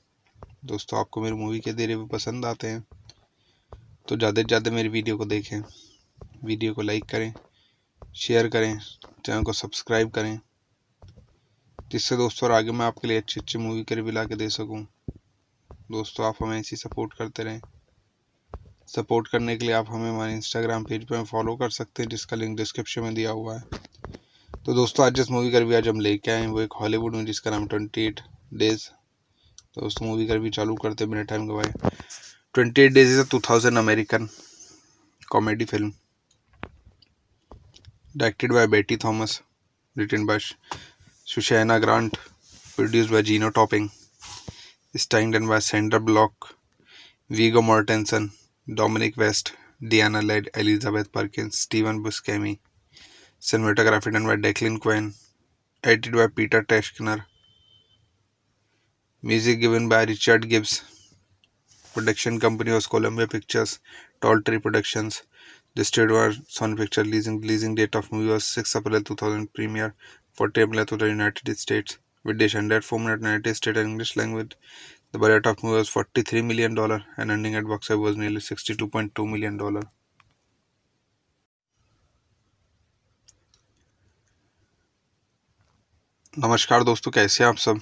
दोस्तों आपको मेरे मूवी के देरे भी पसंद आते हैं तो ज़्यादा से ज़्यादा मेरी वीडियो को देखें वीडियो को लाइक करें शेयर करें चैनल को सब्सक्राइब करें जिससे दोस्तों और आगे मैं आपके लिए अच्छी अच्छी मूवी के रिव्यू ला के दे सकूँ दोस्तों आप हमें ऐसी सपोर्ट करते रहें सपोर्ट करने के लिए आप हमें हमारे इंस्टाग्राम पेज पर फॉलो कर सकते हैं जिसका लिंक डिस्क्रिप्शन में दिया हुआ है तो दोस्तों आज जिस मूवी का रिव्यू आज हम लेके आए हैं वो एक हॉलीवुड में जिसका नाम ट्वेंटी एट डेज तो दोस्तों मूवी का भी चालू करते बिना टाइम गवाए twenty eight days is a two thousand American comedy film directed by Betty Thomas written by सुशैना Grant produce by Jenno Topping स्टाइंगडन by Sandra Bullock Viggo Mortensen Dominic West Diana lead Elizabeth Perkin Steven Buscemi cinematography done by Declan Quinn edited by Peter Teschner music given by Richard Gibbs production company of Columbia Pictures Tall Tree productions distributor Sony picture leasing leasing date of movie was six April two thousand premiere forty April two thousand United States with dish hundred four minute United State and English language the budget of movie was forty three million dollar and ending at box was nearly sixty two point two million dollar नमस्कार दोस्तों कैसे हैं आप सब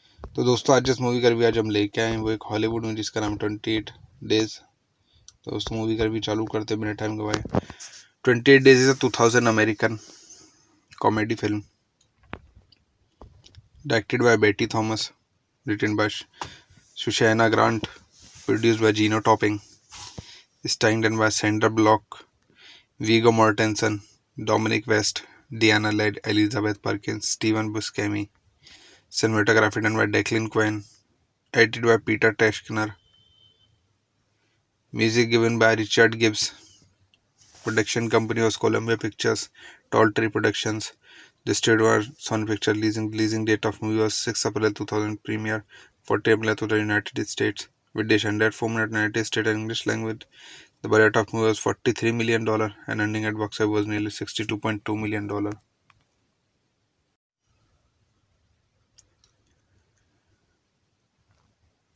तो दोस्तों आज जिस मूवी का रिव्यू आज हम लेके आए हैं वो एक हॉलीवुड में जिसका नाम ट्वेंटी एट डेज तो उस मूवी का रिव्यू चालू करते बिना टाइम के भाई twenty eight days is a two thousand American comedy film directed by Betty Thomas written by सुशैना Grant produce by Jenno Topping स्टाइंगडन by Sandra Bullock Viggo Mortensen Dominic West Diana lead Elizabeth Perkin Steven Buscemi Cinematography done by Declan Quinn. Edited by Peter Teschner. Music given by Richard Gibbs. Production company was Columbia Pictures, Tall Tree Productions. Listed were Sony Picture leasing. Leasing date of movie was 6 April 2000. Premiere 40 April to the United States. With dish under 4 minute United States and English language. The budget of movie was $43 million and ending at box office was nearly $62.2 million.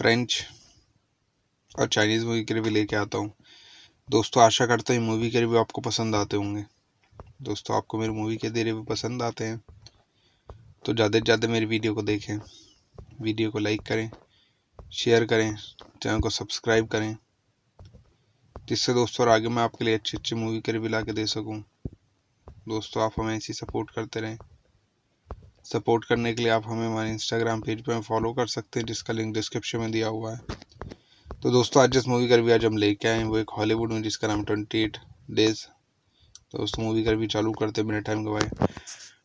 French और Chinese movie के review लेके आता हूँ दोस्तों आशा करता हूँ movie के review आपको पसंद आते होंगे दोस्तों आपको मेरी मूवी के भी पसंद आते हैं तो ज़्यादा से ज़्यादा मेरी वीडियो को देखें वीडियो को लाइक करें शेयर करें चैनल को सब्सक्राइब करें जिससे दोस्तों और आगे मैं आपके लिए अच्छी अच्छी मूवी के रिव्यू ला के दे सकूँ दोस्तों आप हमें ऐसी सपोर्ट करते रहें सपोर्ट करने के लिए आप हमें हमारे इंस्टाग्राम पेज पर फॉलो कर सकते हैं जिसका लिंक डिस्क्रिप्शन में दिया हुआ है तो दोस्तों आज जिस मूवी का भी आज हम लेके आए हैं वो एक हॉलीवुड में जिसका नाम ट्वेंटी एट डेज तो उस मूवी का भी चालू करते हैं बिना टाइम के भाई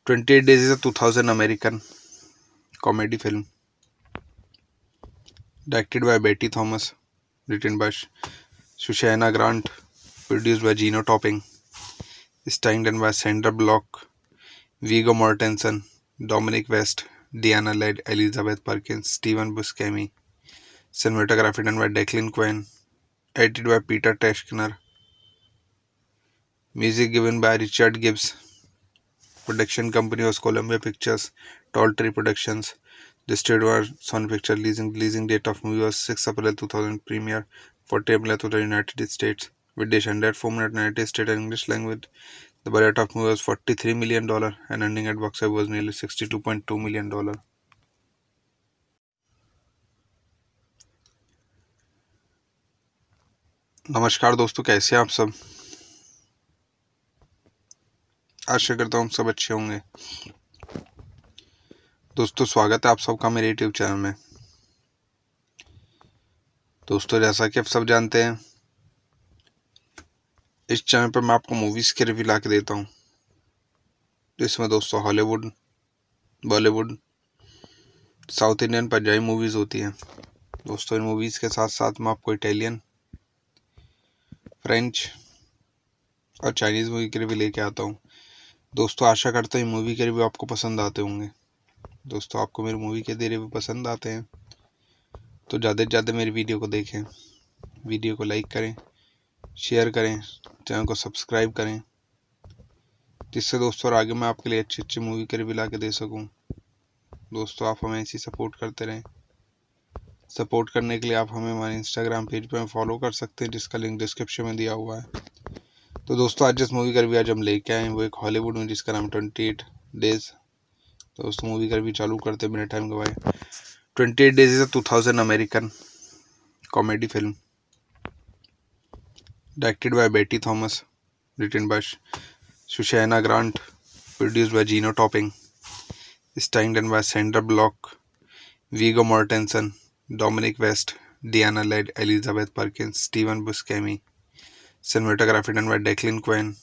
twenty eight days is a two thousand American comedy film directed by Betty Thomas written by सुशैना Grant produce by Jenno Topping starring by Sandra Bullock Viggo Mortensen Dominic West, Diana Led, Elizabeth Perkins, Stephen Buscemi. Cinematography done by Declan Quinn. Edited by Peter Teschner. Music given by Richard Gibbs. Production company was Columbia Pictures, Tall Tree Productions. Distributed by Sony Pictures. Leasing Leasing date of movie was 6 April 2000. Premiere 40 April 2000 United States. With dish under 4 minute United States and English language. The budget of movie was $43 million dollar and earning at box office was nearly $62.2 million. dollar. नमस्कार दोस्तों कैसे हैं आप सब आशा करता हूँ सब अच्छे होंगे दोस्तों स्वागत है आप सबका मेरे यूट्यूब चैनल में दोस्तों जैसा कि आप सब जानते हैं इस चैनल पर मैं आपको मूवीज़ के रिव्यू ला के देता हूँ जिसमें दोस्तों Hollywood Bollywood south Indian Punjabi movies होती हैं दोस्तों इन मूवीज़ के साथ साथ मैं आपको इटालियन फ्रेंच और चाइनीज़ मूवी के रिव्यू लेके आता हूँ दोस्तों आशा करता हूँ मूवी के रिव्यू आपको पसंद आते होंगे दोस्तों आपको मेरी मूवी के रिव्यू पसंद आते हैं तो ज़्यादा से ज़्यादा मेरी वीडियो को देखें वीडियो को लाइक करें शेयर करें चैनल को सब्सक्राइब करें जिससे दोस्तों और आगे मैं आपके लिए अच्छी अच्छी मूवी के रिव्यू ला के दे सकूँ दोस्तों आप हमें ऐसी सपोर्ट करते रहें सपोर्ट करने के लिए आप हमें हमारे इंस्टाग्राम पेज पर फॉलो कर सकते हैं जिसका लिंक डिस्क्रिप्शन में दिया हुआ है तो दोस्तों आज जिस मूवी का रिव्यू आज हम लेके आए हैं वो एक हॉलीवुड में जिसका नाम ट्वेंटी एट डेज तो दोस्तों मूवी का रिव्यू चालू करते हैं बिना टाइम गवाए twenty eight days is a two thousand American comedy film directed by Betty Thomas, written by Susanna Grant, produced by Gino Topping, starring done by Sandra Block, Viggo Mortensen, Dominic West, Diana Led, Elizabeth Perkins, Stephen Buscemi. Cinematography done by Declan Quinn,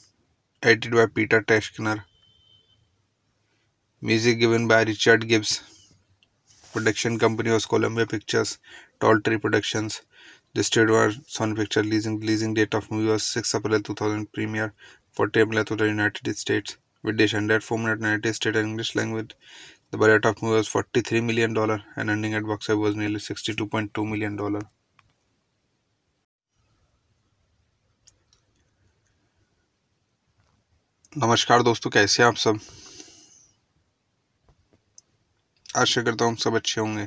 edited by Peter Teschner. Music given by Richard Gibbs. Production company was Columbia Pictures, Tall Tree Productions. Listed were Sony Pictures leasing leasing date of movie was 6 April 2000 premiere for Tablet to the United States with dish and at 4 minute 90 state and English language. The budget of movie was 43 million dollar and ending at box office was nearly 62.2 million dollar. नमस्कार दोस्तों कैसे हैं आप सब आशा करता हूँ सब अच्छे होंगे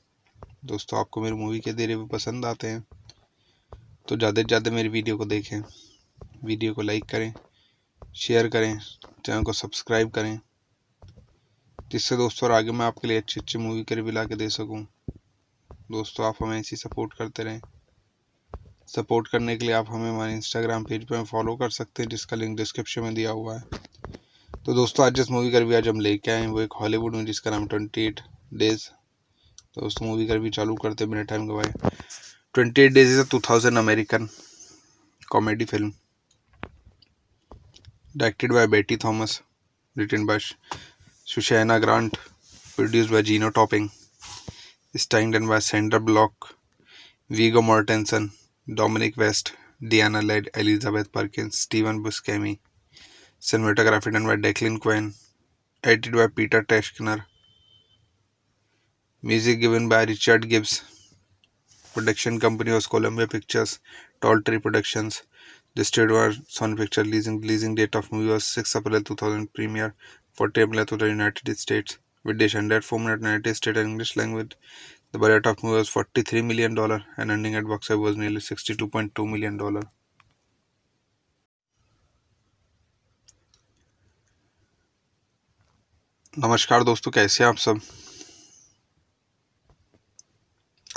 दोस्तों आपको मेरे मूवी के भी पसंद आते हैं तो ज़्यादा से ज़्यादा मेरी वीडियो को देखें वीडियो को लाइक करें शेयर करें चैनल को सब्सक्राइब करें जिससे दोस्तों और आगे मैं आपके लिए अच्छी अच्छी मूवी के रिव्यू ला के दे सकूँ दोस्तों आप हमें ऐसी सपोर्ट करते रहें सपोर्ट करने के लिए आप हमें हमारे इंस्टाग्राम पेज पर फॉलो कर सकते हैं जिसका लिंक डिस्क्रिप्शन में दिया हुआ है तो दोस्तों आज जिस मूवी का रिव्यू आज हम लेके आए हैं वो एक हॉलीवुड में जिसका नाम ट्वेंटी एट डेज़ तो दोस्तों मूवी का भी चालू करते बिना टाइम गवाए twenty eight days is a two thousand American comedy film directed by Betty Thomas written by सुशैना Grant produce by Jenno Topping स्टाइंगडन by Sandra Bullock Viggo Mortensen Dominic West Diana lead Elizabeth Perkin Steven Buscemi cinematography done by Declan Quinn edited by Peter Teschner music given by Richard Gibbs production company of Columbia Pictures Tall Tree productions distributed Sony picture leasing leasing date of movie was six April two thousand premiere forty April two thousand United States with dish hundred four minute United State and English language the budget of movie was forty three million dollar and ending at box was nearly sixty two point two million dollar नमस्कार दोस्तों कैसे हैं आप सब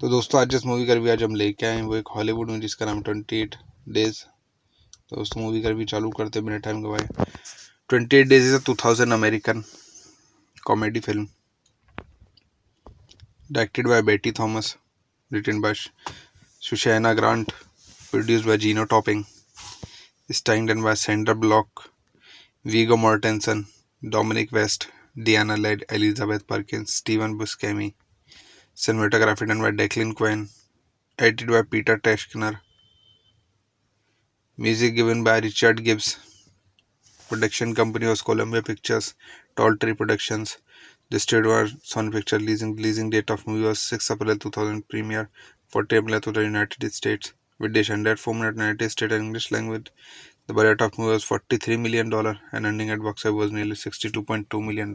तो दोस्तों आज जिस मूवी का रिव्यू आज हम लेके आए हैं वो एक हॉलीवुड में जिसका नाम ट्वेंटी एट डेज तो उस मूवी का रिव्यू चालू करते बिना टाइम के भाई twenty eight days is a two thousand American comedy film directed by Betty Thomas written by सुशैना Grant produce by Jenno Topping स्टाइंगडन by Sandra Bullock Viggo Mortensen Dominic West Diana lead Elizabeth Perkin Steven Buscemi Cinematography done by Declan Quinn. Edited by Peter Teschner. Music given by Richard Gibbs. Production company was Columbia Pictures, Tall Tree Productions. Listed were Sony Picture leasing. Leasing date of movie was 6 April 2000. Premiere 40 April to the United States. With dish under 4 minute United States and English language. The budget of movie was $43 million and ending at box office was nearly $62.2 million.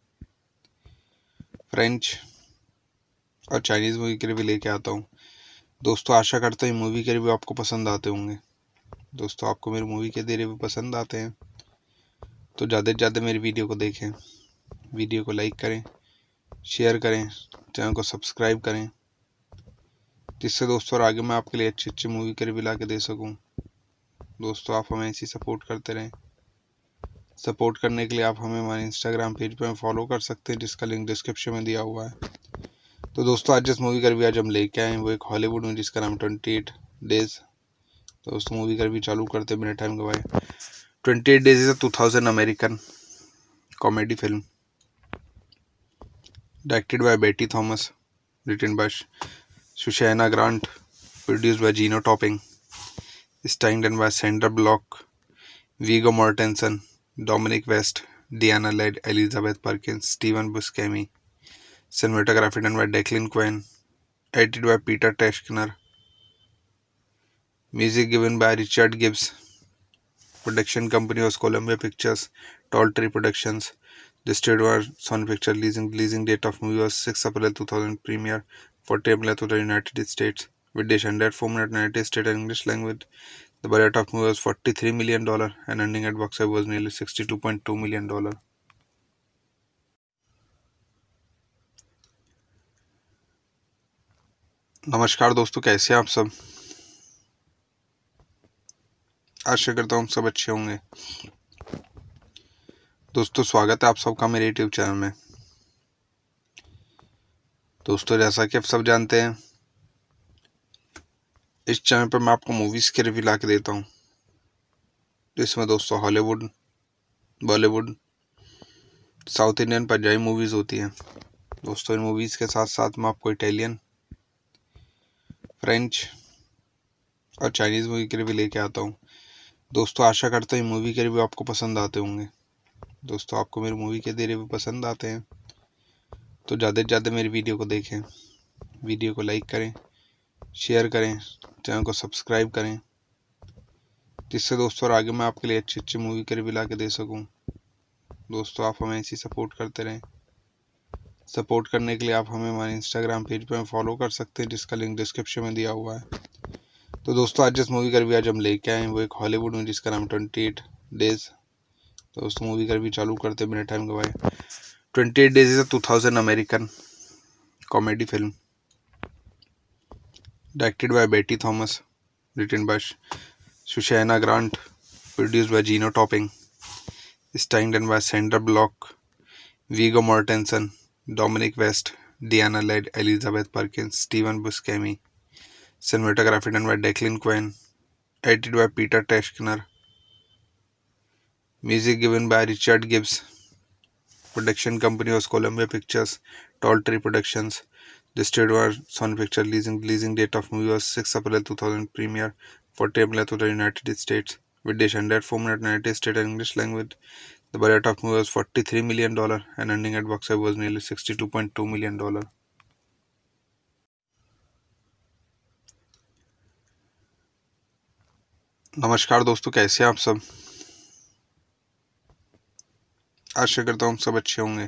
French और Chinese movie के review लेके आता हूँ दोस्तों आशा करता हूँ movie के review आपको पसंद आते होंगे दोस्तों आपको मेरी मूवी के भी पसंद आते हैं तो ज़्यादा से ज़्यादा मेरी वीडियो को देखें वीडियो को लाइक करें शेयर करें चैनल को सब्सक्राइब करें जिससे दोस्तों और आगे मैं आपके लिए अच्छी अच्छी मूवी के रिव्यू ला के दे सकूँ दोस्तों आप हमें ऐसी सपोर्ट करते रहें सपोर्ट करने के लिए आप हमें हमारे इंस्टाग्राम पेज पर फॉलो कर सकते हैं जिसका लिंक डिस्क्रिप्शन में दिया हुआ है तो दोस्तों आज जिस मूवी का भी आज हम लेके आए हैं वो एक हॉलीवुड में जिसका नाम ट्वेंटी एट डेज तो उस मूवी का भी चालू करते हैं बिना टाइम गवाए twenty eight days is a two thousand American comedy film directed by Betty Thomas written by सुशैना Grant produce by Jenno Topping स्टाइंग done by Sandra Bullock Viggo Mortensen Dominic West, Diana Led, Elizabeth Perkins, Stephen Buscemi. Cinematography done by Declan Quinn. Edited by Peter Teschner. Music given by Richard Gibbs. Production company was Columbia Pictures, Tall Tree Productions. Distributed by Sony Pictures. Leasing Leasing date of movie was 6 April 2000. Premiere 40 April 2000 United States. With dish under 4 minute United States and English language. The budget of movie was 43 million dollar and ending at box office was nearly 62.2 million dollar. नमस्कार दोस्तों कैसे हैं आप सब आशा करता हूँ सब अच्छे होंगे दोस्तों स्वागत है आप सबका मेरे यूट्यूब चैनल में दोस्तों जैसा कि आप सब जानते हैं इस चैनल पर मैं आपको मूवीज़ के रिव्यू ला के देता हूँ जिसमें दोस्तों Hollywood Bollywood south Indian Punjabi movies होती हैं दोस्तों इन मूवीज़ के साथ साथ मैं आपको इटालियन फ्रेंच और चाइनीज़ मूवी के रिव्यू लेके आता हूँ दोस्तों आशा करता हूँ मूवी के रिव्यू आपको पसंद आते होंगे दोस्तों आपको मेरी मूवी के रिव्यू पसंद आते हैं तो ज़्यादा से ज़्यादा मेरी वीडियो को देखें वीडियो को लाइक करें शेयर करें चैनल को सब्सक्राइब करें जिससे दोस्तों और आगे मैं आपके लिए अच्छी अच्छी मूवी के रिव्यू ला के दे सकूँ दोस्तों आप हमें ऐसी सपोर्ट करते रहें सपोर्ट करने के लिए आप हमें हमारे इंस्टाग्राम पेज पर फॉलो कर सकते हैं जिसका लिंक डिस्क्रिप्शन में दिया हुआ है तो दोस्तों आज जिस मूवी का रिव्यू आज हम लेके आए हैं वो एक हॉलीवुड में जिसका नाम ट्वेंटी एट डेज तो दोस्तों मूवी का रिव्यू चालू करते हैं बिना टाइम गवाए twenty eight days is a two thousand American comedy film directed by Betty Thomas, written by Susanna Grant, produced by Gino Topping, starring done by Sandra Block, Viggo Mortensen, Dominic West, Diana Led, Elizabeth Perkins, Stephen Buscemi. Cinematography done by Declan Quinn, edited by Peter Teschner. Music given by Richard Gibbs. Production company was Columbia Pictures, Tall Tree Productions. Listed were Sony Pictures leasing leasing date of movie was 6 April 2000 premiere for Tablet to the United States with dish and at 4 minute 90 state and English language. The budget of movie was 43 million dollar and ending at box office was nearly 62.2 million dollar. नमस्कार दोस्तों कैसे हैं आप सब आशा करता हूँ सब अच्छे होंगे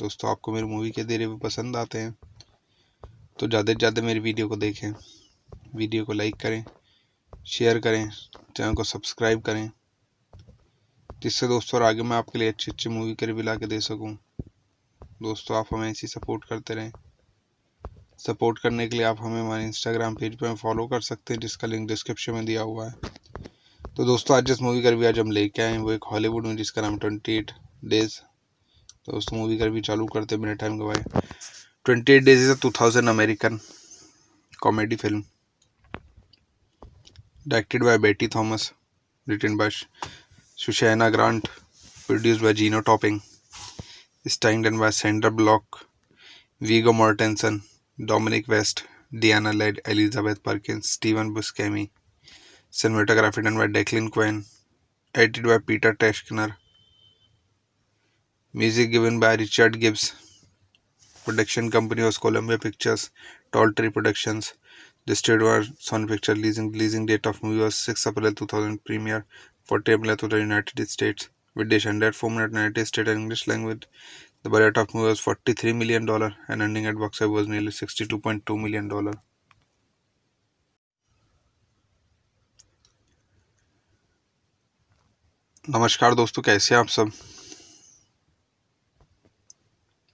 दोस्तों आपको मेरे मूवी के भी पसंद आते हैं तो ज़्यादा से ज़्यादा मेरी वीडियो को देखें वीडियो को लाइक करें शेयर करें चैनल को सब्सक्राइब करें जिससे दोस्तों और आगे मैं आपके लिए अच्छी अच्छी मूवी के रिव्यू ला के दे सकूँ दोस्तों आप हमें ऐसी सपोर्ट करते रहें सपोर्ट करने के लिए आप हमें हमारे इंस्टाग्राम पेज पर फॉलो कर सकते हैं जिसका लिंक डिस्क्रिप्शन में दिया हुआ है तो दोस्तों आज जिस मूवी का रिव्यू आज हम लेके आए हैं वो एक हॉलीवुड में जिसका नाम ट्वेंटी एट डेज तो दोस्तों मूवी का भी चालू करते बिना टाइम गवाए twenty eight days is a two thousand American comedy film directed by Betty Thomas written by सुशैना Grant produce by Jenno Topping स्टाइन डन by Sandra Bullock Viggo Mortensen Dominic West Diana lead Elizabeth Perkin Steven Buscemi cinematography done by Declan Quinn edited by Peter Teschner music given by Richard Gibbs production company of Columbia Pictures Tall Tree productions distributor Sony picture leasing leasing date of movie was six April two thousand premiere forty April two United States with dish hundred four minute United State and English language the budget of movie was forty three million dollar and ending at box was nearly sixty two point two million dollar नमस्कार दोस्तों कैसे हैं आप सब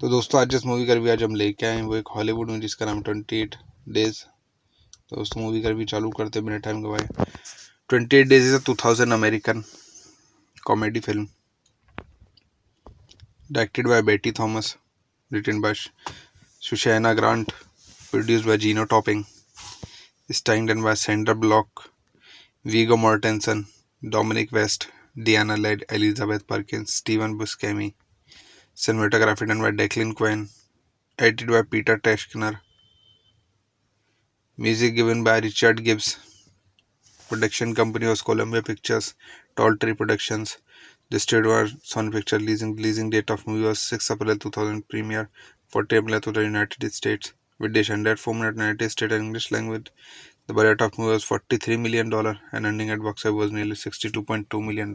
तो दोस्तों आज जिस मूवी का रिव्यू आज हम लेके आए हैं वो एक हॉलीवुड में जिसका नाम ट्वेंटी एट डेज तो उस मूवी का रिव्यू चालू करते बिना टाइम के भाई twenty eight days is a two thousand American comedy film directed by Betty Thomas written by सुशैना Grant produce by Jenno Topping स्टाइंगडन by Sandra Bullock Viggo Mortensen Dominic West Diana lead Elizabeth Perkin Steven Buscemi Cinematography done by Declan Quinn. Edited by Peter Teschner. Music given by Richard Gibbs. Production company was Columbia Pictures, Tall Tree Productions. Listed were Sony Picture leasing. Leasing date of movie was 6 April 2000. Premiere 40 April to the United States. With dish standard 4 minute United States and English language. The budget of movie was $43 million and ending at box office was nearly $62.2 million.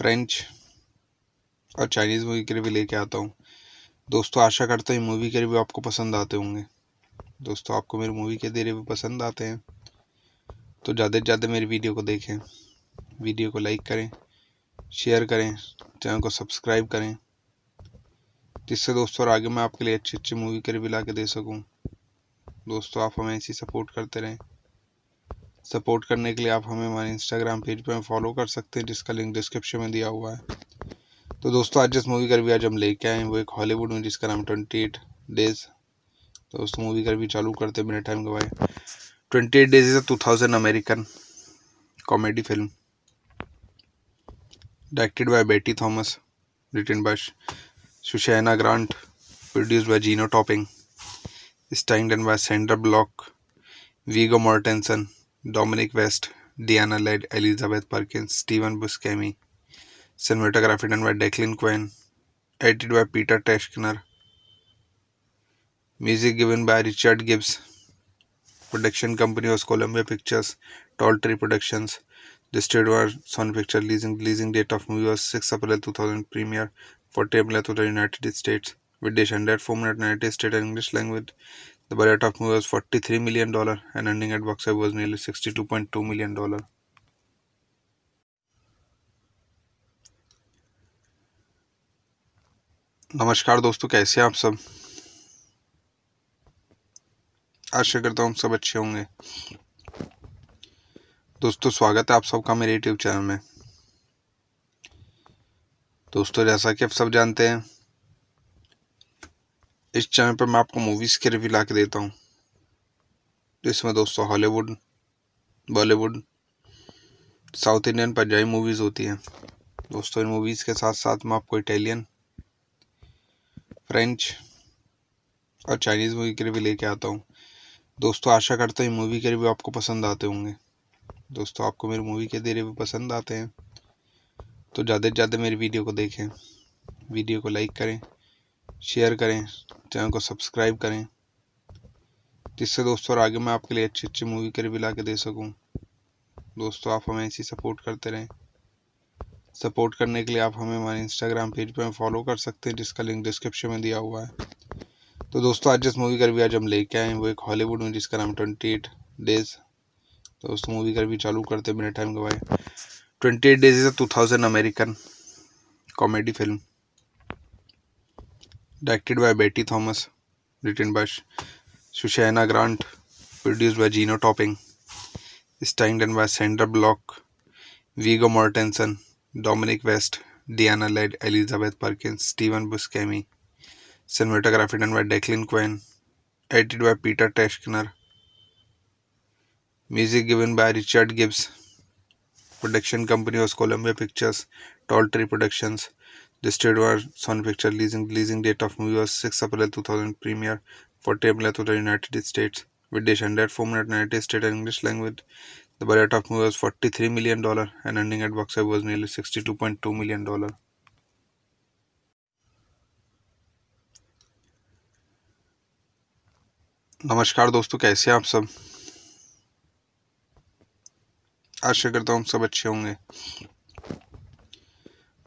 French और Chinese movie के review लेके आता हूँ दोस्तों आशा करता हूँ movie के review आपको पसंद आते होंगे दोस्तों आपको मेरी मूवी के भी पसंद आते हैं तो ज़्यादा से ज़्यादा मेरी वीडियो को देखें वीडियो को लाइक करें शेयर करें चैनल को सब्सक्राइब करें जिससे दोस्तों और आगे मैं आपके लिए अच्छी अच्छी मूवी के रिव्यू ला के दे सकूँ दोस्तों आप हमें ऐसी सपोर्ट करते रहें सपोर्ट करने के लिए आप हमें हमारे इंस्टाग्राम पेज पर फॉलो कर सकते हैं जिसका लिंक डिस्क्रिप्शन में दिया हुआ है तो दोस्तों आज जिस मूवी का भी आज हम लेके आए हैं वो एक हॉलीवुड में जिसका नाम ट्वेंटी एट डेज तो उस मूवी का भी चालू करते बिना टाइम गवाए twenty eight days is a two thousand American comedy film directed by Betty Thomas written by सुशैना Grant produce by Jenno Topping स्टाइंग done by Sandra Bullock Viggo Mortensen Dominic West, Diana Led, Elizabeth Perkins, Stephen Buscemi. Cinematography done by Declan Quinn. Edited by Peter Teschner. Music given by Richard Gibbs. Production company was Columbia Pictures, Tall Tree Productions. Distributed by Sony Pictures. Leasing Leasing date of movie was 6 April 2000. Premiere 40 April 2000 United States. With dish under 4 minute United States and English language. The budget of movie was 43 million dollar and earning at box office was nearly 62.2 million dollar. नमस्कार दोस्तों कैसे हैं आप सब आशा करता हूँ सब अच्छे होंगे दोस्तों स्वागत है आप सबका मेरे यूट्यूब चैनल में दोस्तों जैसा कि आप सब जानते हैं इस चैनल पर मैं आपको मूवीज़ के रिव्यू ला के देता हूँ जिसमें दोस्तों Hollywood Bollywood south Indian Punjabi movies होती हैं दोस्तों इन मूवीज़ के साथ साथ मैं आपको इटालियन फ्रेंच और चाइनीज़ मूवी के रिव्यू लेके आता हूँ दोस्तों आशा करता हूँ मूवी के रिव्यू आपको पसंद आते होंगे दोस्तों आपको मेरी मूवी के रिव्यू पसंद आते हैं तो ज़्यादा से ज़्यादा मेरी वीडियो को देखें वीडियो को लाइक करें शेयर करें चैनल को सब्सक्राइब करें जिससे दोस्तों और आगे मैं आपके लिए अच्छी अच्छी मूवी के रिव्यू ला के दे सकूँ दोस्तों आप हमें ऐसी सपोर्ट करते रहें सपोर्ट करने के लिए आप हमें हमारे इंस्टाग्राम पेज पर फॉलो कर सकते हैं जिसका लिंक डिस्क्रिप्शन में दिया हुआ है तो दोस्तों आज जिस मूवी का रिव्यू आज हम लेके आए हैं वो एक हॉलीवुड में जिसका नाम ट्वेंटी एट डेज तो दोस्तों मूवी का रिव्यू चालू करते हैं बिना टाइम गवाए twenty eight days is a two thousand American comedy film directed by Betty Thomas, written by Susanna Grant, produced by Gino Topping, starring done by Sandra Block, Viggo Mortensen, Dominic West, Diana Led, Elizabeth Perkins, Stephen Buscemi. Cinematography done by Declan Quinn, edited by Peter Teschner. Music given by Richard Gibbs. Production company was Columbia Pictures, Tall Tree Productions. Listed were Sony Pictures leasing. Releasing date of movie was 6 April 2000. Premiere for Tablet to the United States with Dish and at 4 minute 90 state and English language. The budget of movie was 43 million dollar and ending at box office was nearly 62.2 million dollar. नमस्कार दोस्तों कैसे हैं आप सब आशा करता हूँ सब अच्छे होंगे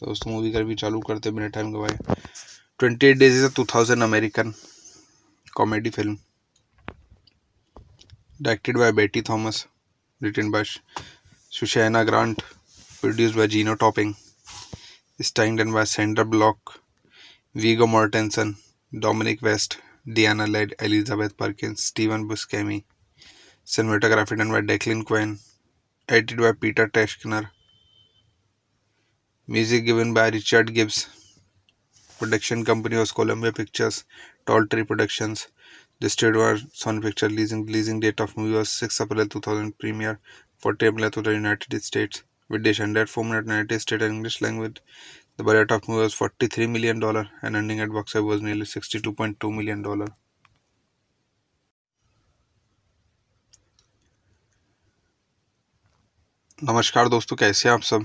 तो दोस्तों मूवी का भी चालू करते बिना टाइम गवाए twenty eight days is a two thousand American comedy film directed by Betty Thomas written by सुशैना Grant produce by Jenno Topping स्टाइंगडन by Sandra Bullock Viggo Mortensen Dominic West Diana lead Elizabeth Perkin Steven Buscemi cinematography done by Declan Quinn edited by Peter Teschner music given by Richard Gibbs production company of Columbia Pictures Tall Tree production distributed Sony picture leasing leasing date of movie was six April two thousand premiere forty April two United States with dish hundred four minute United State and English language the budget of movie was forty three million dollar and ending at box was nearly sixty two point two million dollar नमस्कार दोस्तों कैसे हैं आप सब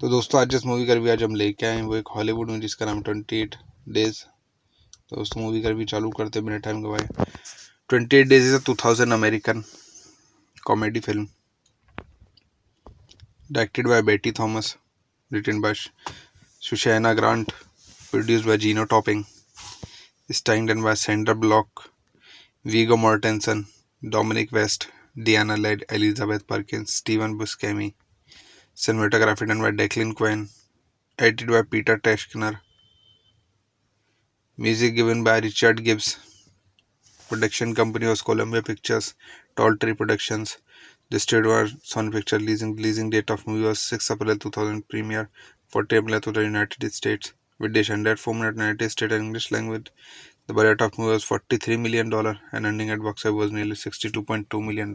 तो दोस्तों आज जिस मूवी का रिव्यू आज हम लेके आए हैं वो एक हॉलीवुड में जिसका नाम ट्वेंटी एट डेज तो उस मूवी का रिव्यू चालू करते मेरे टाइम के भाई twenty eight days is a two thousand American comedy film directed by Betty Thomas written by सुशैना Grant produce by Jenno Topping स्टाइंगडन by Sandra Bullock Viggo Mortensen Dominic West Diana lead Elizabeth Perkins, Steven Buscemi Cinematography done by Declan Quinn. Edited by Peter Teschner. Music given by Richard Gibbs. Production company was Columbia Pictures, Tall Tree Productions. Listed were Sony Picture leasing. Leasing date of movie was 6 April 2000. Premiere 40 April to the United States. With dish standard 4 minute United States and English language. The budget of movie was $43 million and ending at box office was nearly $62.2 million.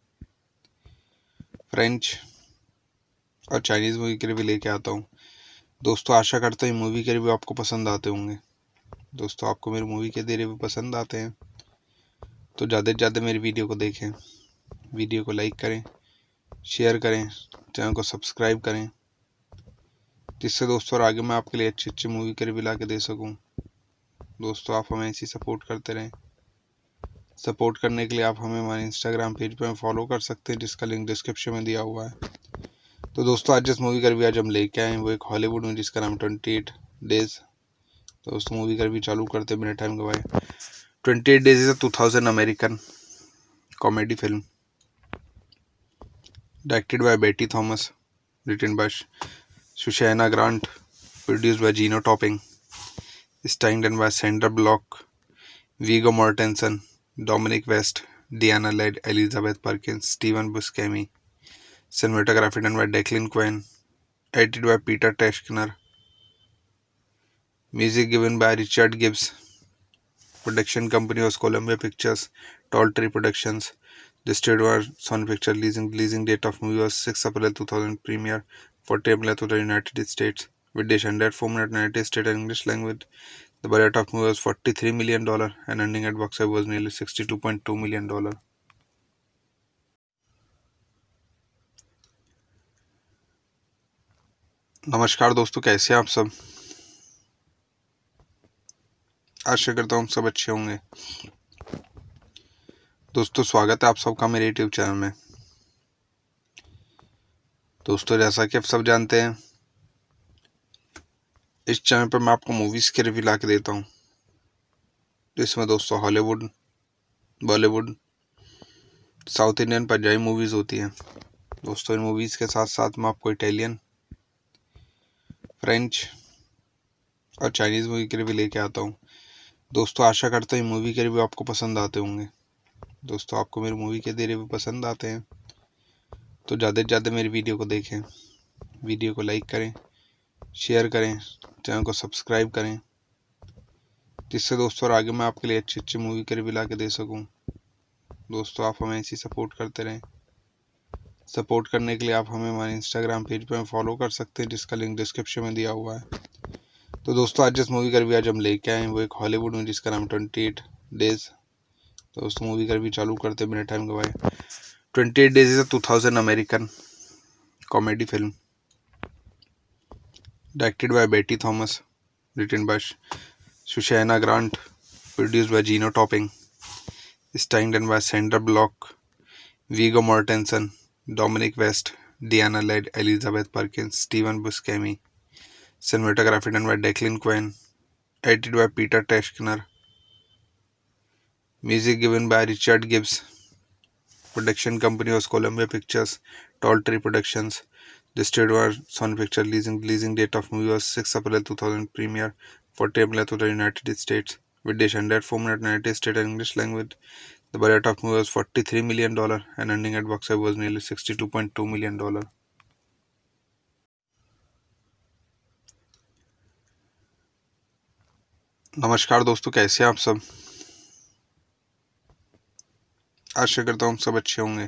French और Chinese movie के review लेके आता हूँ दोस्तों आशा करता हूँ movie के review आपको पसंद आते होंगे दोस्तों आपको मेरी मूवी के भी पसंद आते हैं तो ज़्यादा से ज़्यादा मेरी वीडियो को देखें वीडियो को लाइक करें शेयर करें चैनल को सब्सक्राइब करें जिससे दोस्तों और आगे मैं आपके लिए अच्छी अच्छी मूवी के रिव्यू ला के दे सकूँ दोस्तों आप हमें ऐसी सपोर्ट करते रहें सपोर्ट करने के लिए आप हमें हमारे इंस्टाग्राम पेज पर फॉलो कर सकते हैं जिसका लिंक डिस्क्रिप्शन में दिया हुआ है तो दोस्तों आज जिस मूवी का भी आज हम लेके आए हैं वो एक हॉलीवुड में जिसका नाम ट्वेंटी एट डेज तो उस मूवी का भी चालू करते बिना टाइम गवाए twenty eight days is a two thousand American comedy film directed by Betty Thomas written by सुशैना Grant produce by Jenno Topping स्टाइंग done by Sandra Bullock Viggo Mortensen Dominic West, Diana Led, Elizabeth Perkins, Stephen Buscemi. Cinematography done by Declan Quinn. Edited by Peter Teschner. Music given by Richard Gibbs. Production company was Columbia Pictures, Tall Tree Productions. Distributed by Sony Pictures. Leasing, leasing date of movie was 6 April 2000. Premiere 40 April 2000 United States. With dish under 4 minute United States and English language. The budget of movie was $43 million dollar and ending at box office was nearly $62.2 million. dollar. नमस्कार दोस्तों कैसे हैं आप सब आशा करता हूँ सब अच्छे होंगे दोस्तों स्वागत है आप सबका मेरे यूट्यूब चैनल में दोस्तों जैसा कि आप सब जानते हैं इस चैनल पर मैं आपको मूवीज़ के रिव्यू ला के देता हूँ जिसमें दोस्तों Hollywood Bollywood south Indian Punjabi movies होती हैं दोस्तों इन मूवीज़ के साथ साथ मैं आपको इटालियन फ्रेंच और चाइनीज़ मूवी के रिव्यू लेके आता हूँ दोस्तों आशा करता हूँ मूवी के रिव्यू आपको पसंद आते होंगे दोस्तों आपको मेरी मूवी के रिव्यू पसंद आते हैं तो ज़्यादा से ज़्यादा मेरी वीडियो को देखें वीडियो को लाइक करें शेयर करें चैनल को सब्सक्राइब करें जिससे दोस्तों और आगे मैं आपके लिए अच्छी अच्छी मूवी के रिव्यू ला के दे सकूँ दोस्तों आप हमें ऐसी सपोर्ट करते रहें सपोर्ट करने के लिए आप हमें हमारे इंस्टाग्राम पेज पर फॉलो कर सकते हैं जिसका लिंक डिस्क्रिप्शन में दिया हुआ है तो दोस्तों आज जिस मूवी का रिव्यू आज हम लेके आए हैं वो एक हॉलीवुड में जिसका नाम ट्वेंटी एट डेज तो दोस्तों मूवी का रिव्यू चालू करते हैं मेरे टाइम गवाए twenty eight days is a two thousand American comedy film directed by Betty Thomas, written by Susanna Grant, produced by Gino Topping, starring by Sandra Block, Viggo Mortensen, Dominic West, Diana Led, Elizabeth Perkins, Stephen Buscemi, cinematography done by Declan Quinn, edited by Peter Teschner, music given by Richard Gibbs. Production company was Columbia Pictures, Tall Tree Productions. Listed were Sony Pictures leasing releasing date of movie was 6 April 2000 premiere for Tablet to the United States with dish and at 4 minute 90 state and English language. The budget of movie was 43 million dollar and ending at box office was nearly 62.2 million dollar. नमस्कार दोस्तों कैसे हैं आप सब आशा करता हूँ सब अच्छे होंगे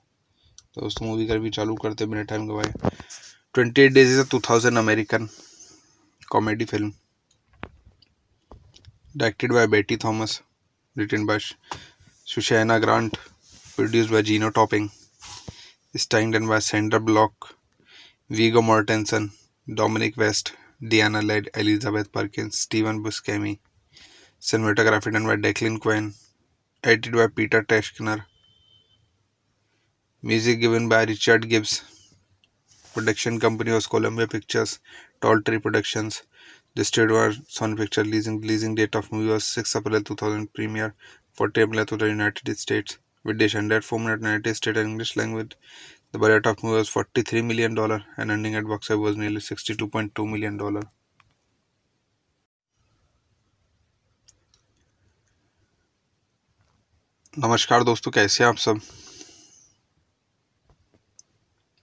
तो दोस्तों मूवी का भी चालू करते बिना टाइम गवाए twenty eight days is a two thousand American comedy film directed by Betty Thomas written by सुशैना Grant produce by Jenno Topping स्टाइंगडन by Sandra Bullock Viggo Mortensen Dominic West Diana lead Elizabeth Perkin Steven Buscemi cinematography done by Declan Quinn edited by Peter Teschner music given by Richard Gibbs production company of Columbia Pictures Tall Tree productions distributor Sony picture leasing leasing date of movie was six April two thousand premiere forty April two thousand United States with dish hundred four minute United State and English language the budget of movie was forty three million dollar and ending at box was nearly sixty two point two million dollar नमस्कार दोस्तों कैसे हैं आप सब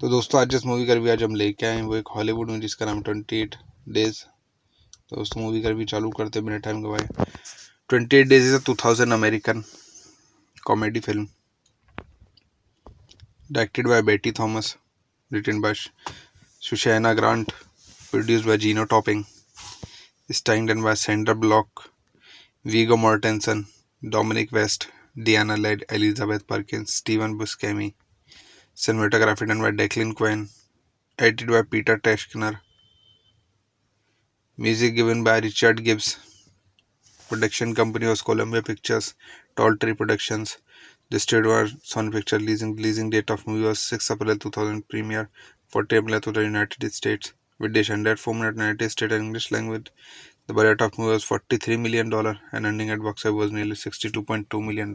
तो दोस्तों आज जिस मूवी का रिव्यू आज हम लेके आए हैं वो एक हॉलीवुड में जिसका नाम ट्वेंटी एट डेज तो उस मूवी का रिव्यू चालू करते बिना टाइम के भाई twenty eight days is a two thousand American comedy film directed by Betty Thomas written by सुशैना Grant produce by Jenno Topping स्टाइंगडन by Sandra Bullock Viggo Mortensen Dominic West Diana lead Elizabeth Perkin Steven Buscemi Cinematography done by Declan Quinn. Edited by Peter Teschner. Music given by Richard Gibbs. Production company was Columbia Pictures, Tall Tree Productions. Listed were Sony Picture leasing. Leasing date of movie was 6 April 2000. Premiere 40 April to the United States. With dish under 4 minute United States and English language. The budget of movie was $43 million and ending at box office was nearly $62.2 million.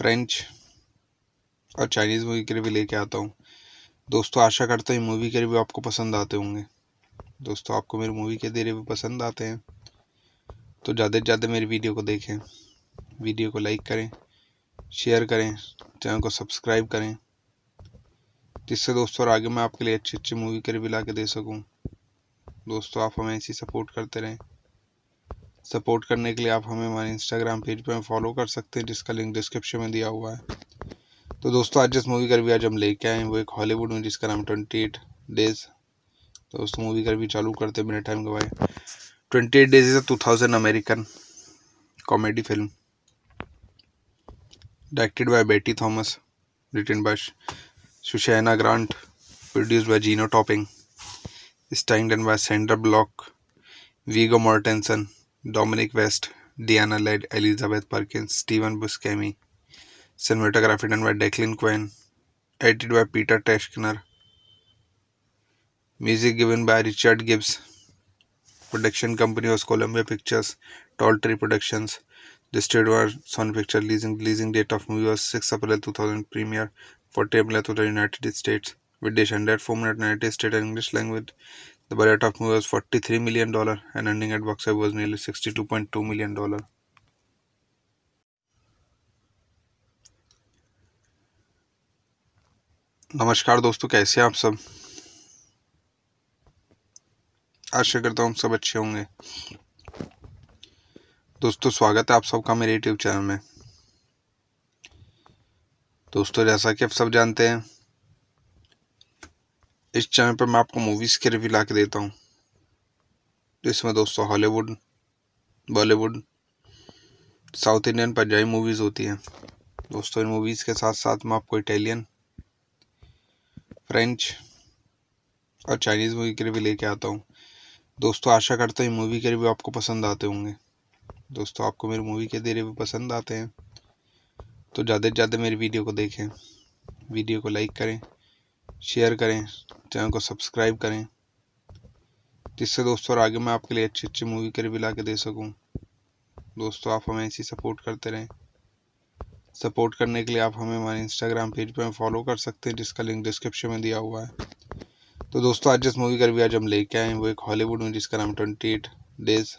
French और Chinese movie के review लेके आता हूँ दोस्तों आशा करता हूँ movie के review आपको पसंद आते होंगे दोस्तों आपको मेरी मूवी के भी पसंद आते हैं तो ज़्यादा से ज़्यादा मेरी वीडियो को देखें वीडियो को लाइक करें शेयर करें चैनल को सब्सक्राइब करें जिससे दोस्तों और आगे मैं आपके लिए अच्छी अच्छी मूवी के रिव्यू ला के दे सकूँ दोस्तों आप हमें ऐसी सपोर्ट करते रहें सपोर्ट करने के लिए आप हमें हमारे इंस्टाग्राम पेज पर फॉलो कर सकते हैं जिसका लिंक डिस्क्रिप्शन में दिया हुआ है तो दोस्तों आज जिस मूवी का भी आज हम लेके आए हैं वो एक हॉलीवुड में जिसका नाम ट्वेंटी एट डेज तो उस मूवी का भी चालू करते बिना टाइम के भाई twenty eight days is a two thousand American comedy film directed by Betty Thomas written by सुशैना Grant produce by Jenno Topping starring by Sandra Bullock Viggo Mortensen Dominic West, Diana Led, Elizabeth Perkins, Stephen Buscemi. Cinematography done by Declan Quinn. Edited by Peter Teschner. Music given by Richard Gibbs. Production company was Columbia Pictures, Tall Tree Productions. Distributed by Sony Pictures. Leasing Leasing date of movie was 6 April 2000. Premiere 40 April 2000 United States. With dish under 4 minute United States and English language. The budget of movie was 43 million dollar and ending at box office was nearly 62.2 million dollar. नमस्कार दोस्तों कैसे हैं आप सब आशा करता हूँ सब अच्छे होंगे दोस्तों स्वागत है आप सबका मेरे यूट्यूब चैनल में दोस्तों जैसा कि आप सब जानते हैं इस चैनल पर मैं आपको मूवीज़ के रिव्यू ला के देता हूँ जिसमें दोस्तों Hollywood Bollywood south Indian Punjabi movies होती हैं दोस्तों इन मूवीज़ के साथ साथ मैं आपको इटालियन फ्रेंच और चाइनीज़ मूवी के रिव्यू लेके आता हूँ दोस्तों आशा करता हूँ मूवी के रिव्यू आपको पसंद आते होंगे दोस्तों आपको मेरी मूवी के रिव्यू पसंद आते हैं तो ज़्यादा से ज़्यादा मेरी वीडियो को देखें वीडियो को लाइक करें शेयर करें चैनल को सब्सक्राइब करें जिससे दोस्तों और आगे मैं आपके लिए अच्छी अच्छी मूवी के रिव्यू ला के दे सकूँ दोस्तों आप हमें ऐसी सपोर्ट करते रहें सपोर्ट करने के लिए आप हमें हमारे इंस्टाग्राम पेज पर फॉलो कर सकते हैं जिसका लिंक डिस्क्रिप्शन में दिया हुआ है तो दोस्तों आज जिस मूवी का रिव्यू आज हम लेके आए हैं वो एक हॉलीवुड में जिसका नाम ट्वेंटी एट डेज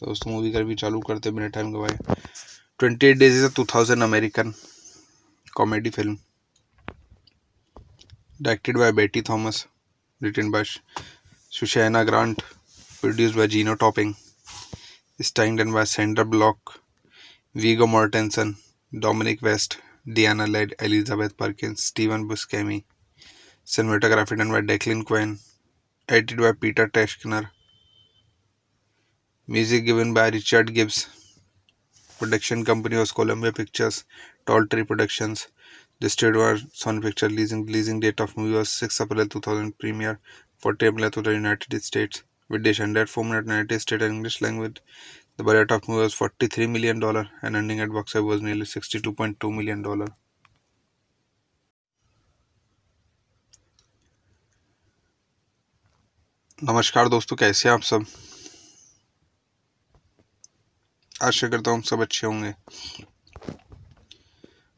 तो दोस्तों मूवी का रिव्यू चालू करते हैं बिना टाइम गवाए twenty eight days is a two thousand American comedy film directed by Betty Thomas, written by Susanna Grant, produced by Gino Topping, starring done by Sandra Block, Viggo Mortensen, Dominic West, Diana Led, Elizabeth Perkins, Stephen Buscemi. Cinematography done by Declan Quinn, edited by Peter Teschner. Music given by Richard Gibbs. Production company was Columbia Pictures, Tall Tree Productions. Listed were Sony Pictures leasing. Releasing date of movie was 6 April 2000. Premiere for Tablet to the United States with Dish and at 4 minute 90 state and English language. The budget of movie was 43 million dollar and ending at box office was nearly 62.2 million dollar. नमस्कार दोस्तों कैसे हैं आप सब आशा करता हूँ सब अच्छे होंगे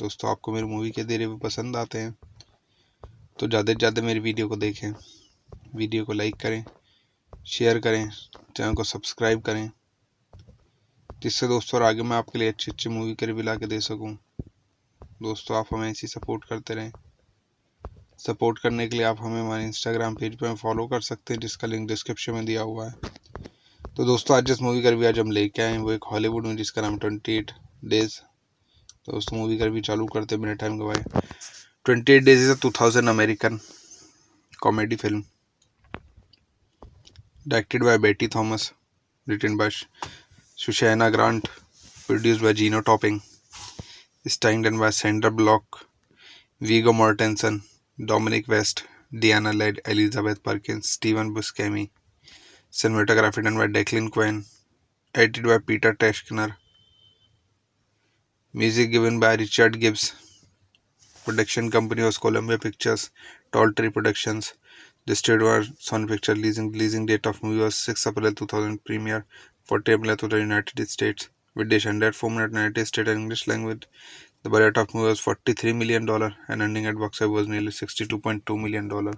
दोस्तों आपको मेरे मूवी के भी पसंद आते हैं तो ज़्यादा से ज़्यादा मेरी वीडियो को देखें वीडियो को लाइक करें शेयर करें चैनल को सब्सक्राइब करें जिससे दोस्तों और आगे मैं आपके लिए अच्छी अच्छी मूवी के रिव्यू ला के दे सकूँ दोस्तों आप हमें ऐसी सपोर्ट करते रहें सपोर्ट करने के लिए आप हमें हमारे इंस्टाग्राम पेज पर फॉलो कर सकते हैं जिसका लिंक डिस्क्रिप्शन में दिया हुआ है तो दोस्तों आज जिस मूवी का रिव्यू आज हम लेके आए हैं वो एक हॉलीवुड में जिसका नाम ट्वेंटी एट डेज़ तो दोस्तों मूवी का भी चालू करते बिना टाइम गवाए twenty eight days is a two thousand American comedy film directed by Betty Thomas written by सुशैना Grant produce by Jenno Topping स्टाइंगडन by Sandra Bullock Viggo Mortensen Dominic West Diana lead Elizabeth Perkin Steven Buscemi cinematography done by Declan Quinn edited by Peter Teschner music given by Richard Gibbs production company of Columbia Pictures Tall Tree production distributed Sony picture leasing leasing date of movie was six April two thousand premiere forty April two United States with dish hundred four minute United State and English language the budget of movie was forty three million dollar and ending at box was nearly sixty two point two million dollar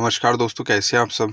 नमस्कार दोस्तों कैसे हैं आप सब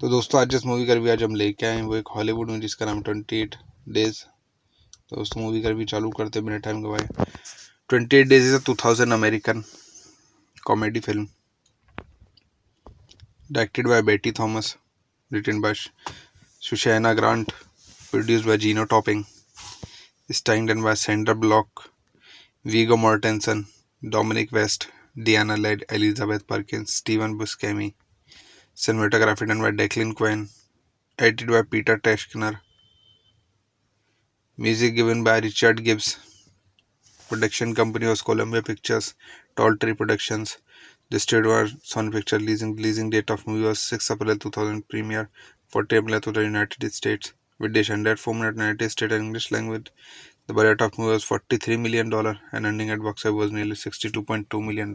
तो दोस्तों आज जिस मूवी का रिव्यू आज हम लेके आए हैं वो एक हॉलीवुड में जिसका नाम ट्वेंटी एट डेज तो उस मूवी का रिव्यू चालू करते बिना टाइम के भाई twenty eight days is a two thousand American comedy film directed by Betty Thomas written by सुशैना Grant produce by Jenno Topping स्टाइंगडन by Sandra Bullock Viggo Mortensen Dominic West Diana lead Elizabeth Perkin Steven Buscemi Cinematography done by Declan Quinn. Edited by Peter Teschner. Music given by Richard Gibbs. Production company was Columbia Pictures, Tall Tree Productions. Listed were Sony Picture leasing. Leasing date of movie was 6 April 2000. Premiere 40 April to the United States. With dish standard 4 minute 90 state and English language. The budget of movie was $43 million and ending at box office was nearly $62.2 million.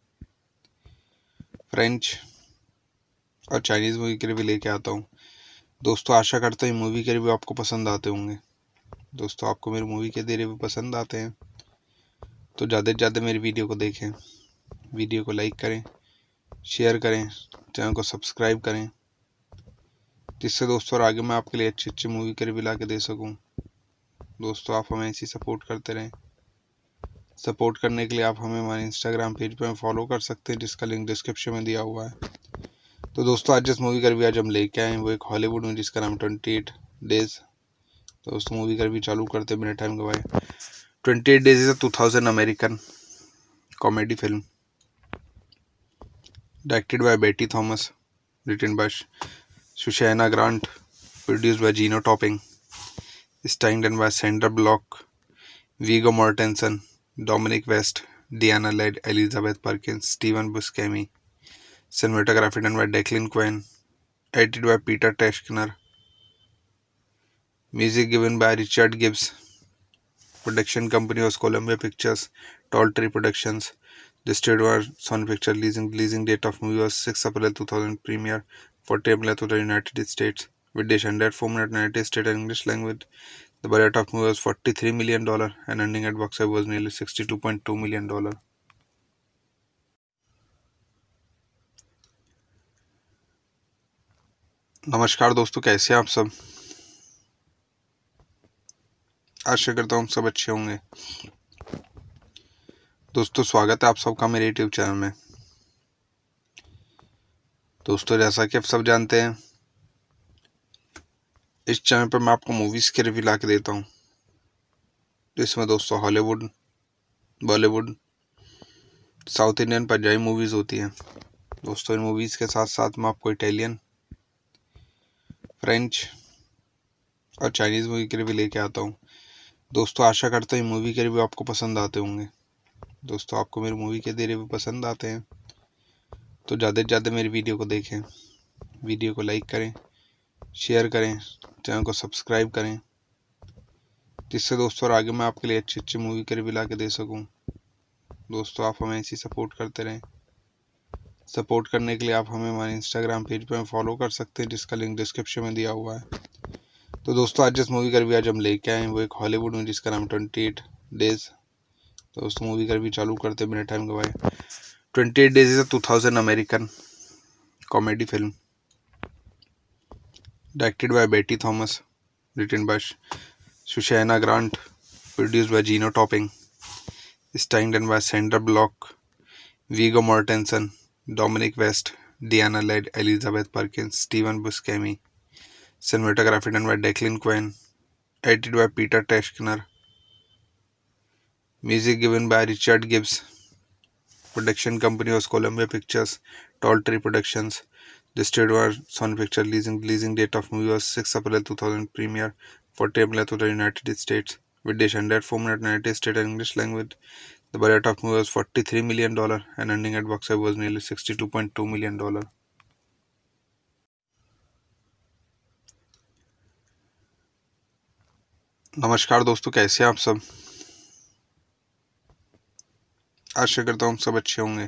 French और Chinese movie के review लेके आता हूँ दोस्तों आशा करता हूँ movie के review आपको पसंद आते होंगे दोस्तों आपको मेरी मूवी के रिव्यू पसंद आते हैं तो ज़्यादा से ज़्यादा मेरी वीडियो को देखें वीडियो को लाइक करें शेयर करें चैनल को सब्सक्राइब करें जिससे दोस्तों और आगे मैं आपके लिए अच्छी अच्छी मूवी के रिव्यू ला के दे सकूँ दोस्तों आप हमें ऐसी सपोर्ट करते रहें सपोर्ट करने के लिए आप हमें हमारे इंस्टाग्राम पेज पर फॉलो कर सकते हैं जिसका लिंक डिस्क्रिप्शन में दिया हुआ है तो दोस्तों आज जिस मूवी का भी आज हम लेके आए हैं वो एक हॉलीवुड में जिसका नाम ट्वेंटी एट डेज तो उस मूवी का भी चालू करते हैं बिना टाइम गवाए twenty eight days is a two thousand American comedy film directed by Betty Thomas written by सुशैना Grant produce by Jenno Topping स्टाइंग done by Sandra Bullock Viggo Mortensen Dominic West, Diana Led, Elizabeth Perkins, Stephen Buscemi. Cinematography done by Declan Quinn. Edited by Peter Teschner. Music given by Richard Gibbs. Production company was Columbia Pictures, Tall Tree Productions. Distributed by Sony Pictures. Leasing, leasing date of movie was 6 April 2000. Premiere 40 April 2000 United States. With dish under 4 minute United States and English language. The budget of movie was 43 million dollar, and ending at box office was nearly 62.2 million dollar. नमस्कार दोस्तों कैसे हैं आप सब आशा करता हूँ सब अच्छे होंगे दोस्तों स्वागत है आप सबका मेरे यूट्यूब चैनल में दोस्तों जैसा कि आप सब जानते हैं इस चैनल पर मैं आपको मूवीज़ के रिव्यू ला के देता हूँ जिसमें दोस्तों Hollywood Bollywood south Indian Punjabi movies होती हैं दोस्तों इन मूवीज़ के साथ साथ मैं आपको इटालियन फ्रेंच और चाइनीज़ मूवी के रिव्यू लेके आता हूँ दोस्तों आशा करता हूँ मूवी के रिव्यू आपको पसंद आते होंगे दोस्तों आपको मेरी मूवी के रिव्यू पसंद आते हैं तो ज़्यादा से ज़्यादा मेरी वीडियो को देखें वीडियो को लाइक करें शेयर करें चैनल को सब्सक्राइब करें जिससे दोस्तों और आगे मैं आपके लिए अच्छी अच्छी मूवी के रिव्यू ला के दे सकूँ दोस्तों आप हमें ऐसी सपोर्ट करते रहें सपोर्ट करने के लिए आप हमें हमारे इंस्टाग्राम पेज पर फॉलो कर सकते हैं जिसका लिंक डिस्क्रिप्शन में दिया हुआ है तो दोस्तों आज जिस मूवी का रिव्यू आज हम लेके आए हैं वो एक हॉलीवुड में जिसका नाम ट्वेंटी एट डेज तो दोस्तों मूवी का रिव्यू चालू करते हैं बिना टाइम गवाए twenty eight days is a two thousand American comedy film directed by Betty Thomas, written by Susanna Grant, produced by Gino Topping, starring Steinden by Sandra Block, Vigo Mortensen, Dominic West, Diana Led, Elizabeth Perkins, Stephen Buscemi, cinematography done by Declan Quinn, edited by Peter Teschner, music given by Richard Gibbs, production company was Columbia Pictures, Tall Tree Productions. Listed were Sony Pictures leasing. Releasing date of movie was 6 April 2000. Premiere for Tablet to the United States with Dish and at 4 minute 90 state and English language. The budget of movie was 43 million dollar and ending at box office was nearly 62.2 million dollar. नमस्कार दोस्तों कैसे हैं आप सब आशा करता हूँ सब अच्छे होंगे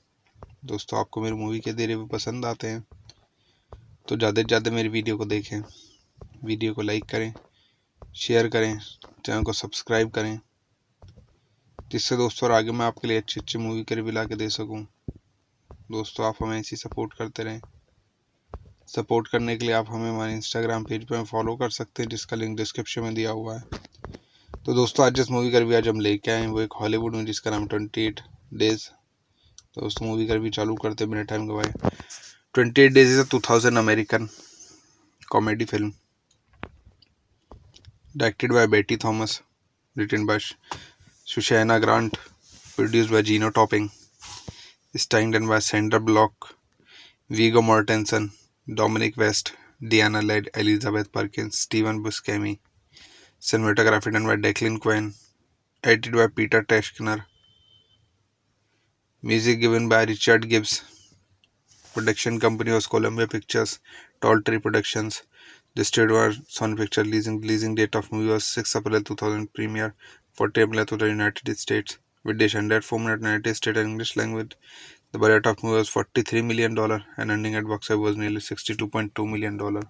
दोस्तों आपको मेरे मूवी के भी पसंद आते हैं तो ज़्यादा से ज़्यादा मेरी वीडियो को देखें वीडियो को लाइक करें शेयर करें चैनल को सब्सक्राइब करें जिससे दोस्तों और आगे मैं आपके लिए अच्छी अच्छी मूवी के रिव्यू ला के दे सकूँ दोस्तों आप हमें ऐसी सपोर्ट करते रहें सपोर्ट करने के लिए आप हमें हमारे इंस्टाग्राम पेज पर फॉलो कर सकते हैं जिसका लिंक डिस्क्रिप्शन में दिया हुआ है तो दोस्तों आज जिस मूवी का रिव्यू आज हम लेके आए हैं वो एक हॉलीवुड में जिसका नाम ट्वेंटी एट डेज़ तो दोस्तों मूवी का भी चालू करते बिना टाइम गवाए twenty eight days is a two thousand American comedy film directed by Betty Thomas written by सुशैना Grant produce by Jenno Topping स्टाइंगडन by Sandra Bullock Viggo Mortensen Dominic West Diana lead Elizabeth Perkin Steven Buscemi cinematography done by Declan Quinn edited by Peter Teschner Music given by Richard Gibbs. Production company was Columbia Pictures, Tall Tree Productions. Listed was Sony Picture leasing. Leasing date of movie was 6 April 2000. Premiere 40 April to the United States. With dish under 4 United States and English language. The budget of movie was 43 million dollar and ending at box office was nearly 62.2 million dollar.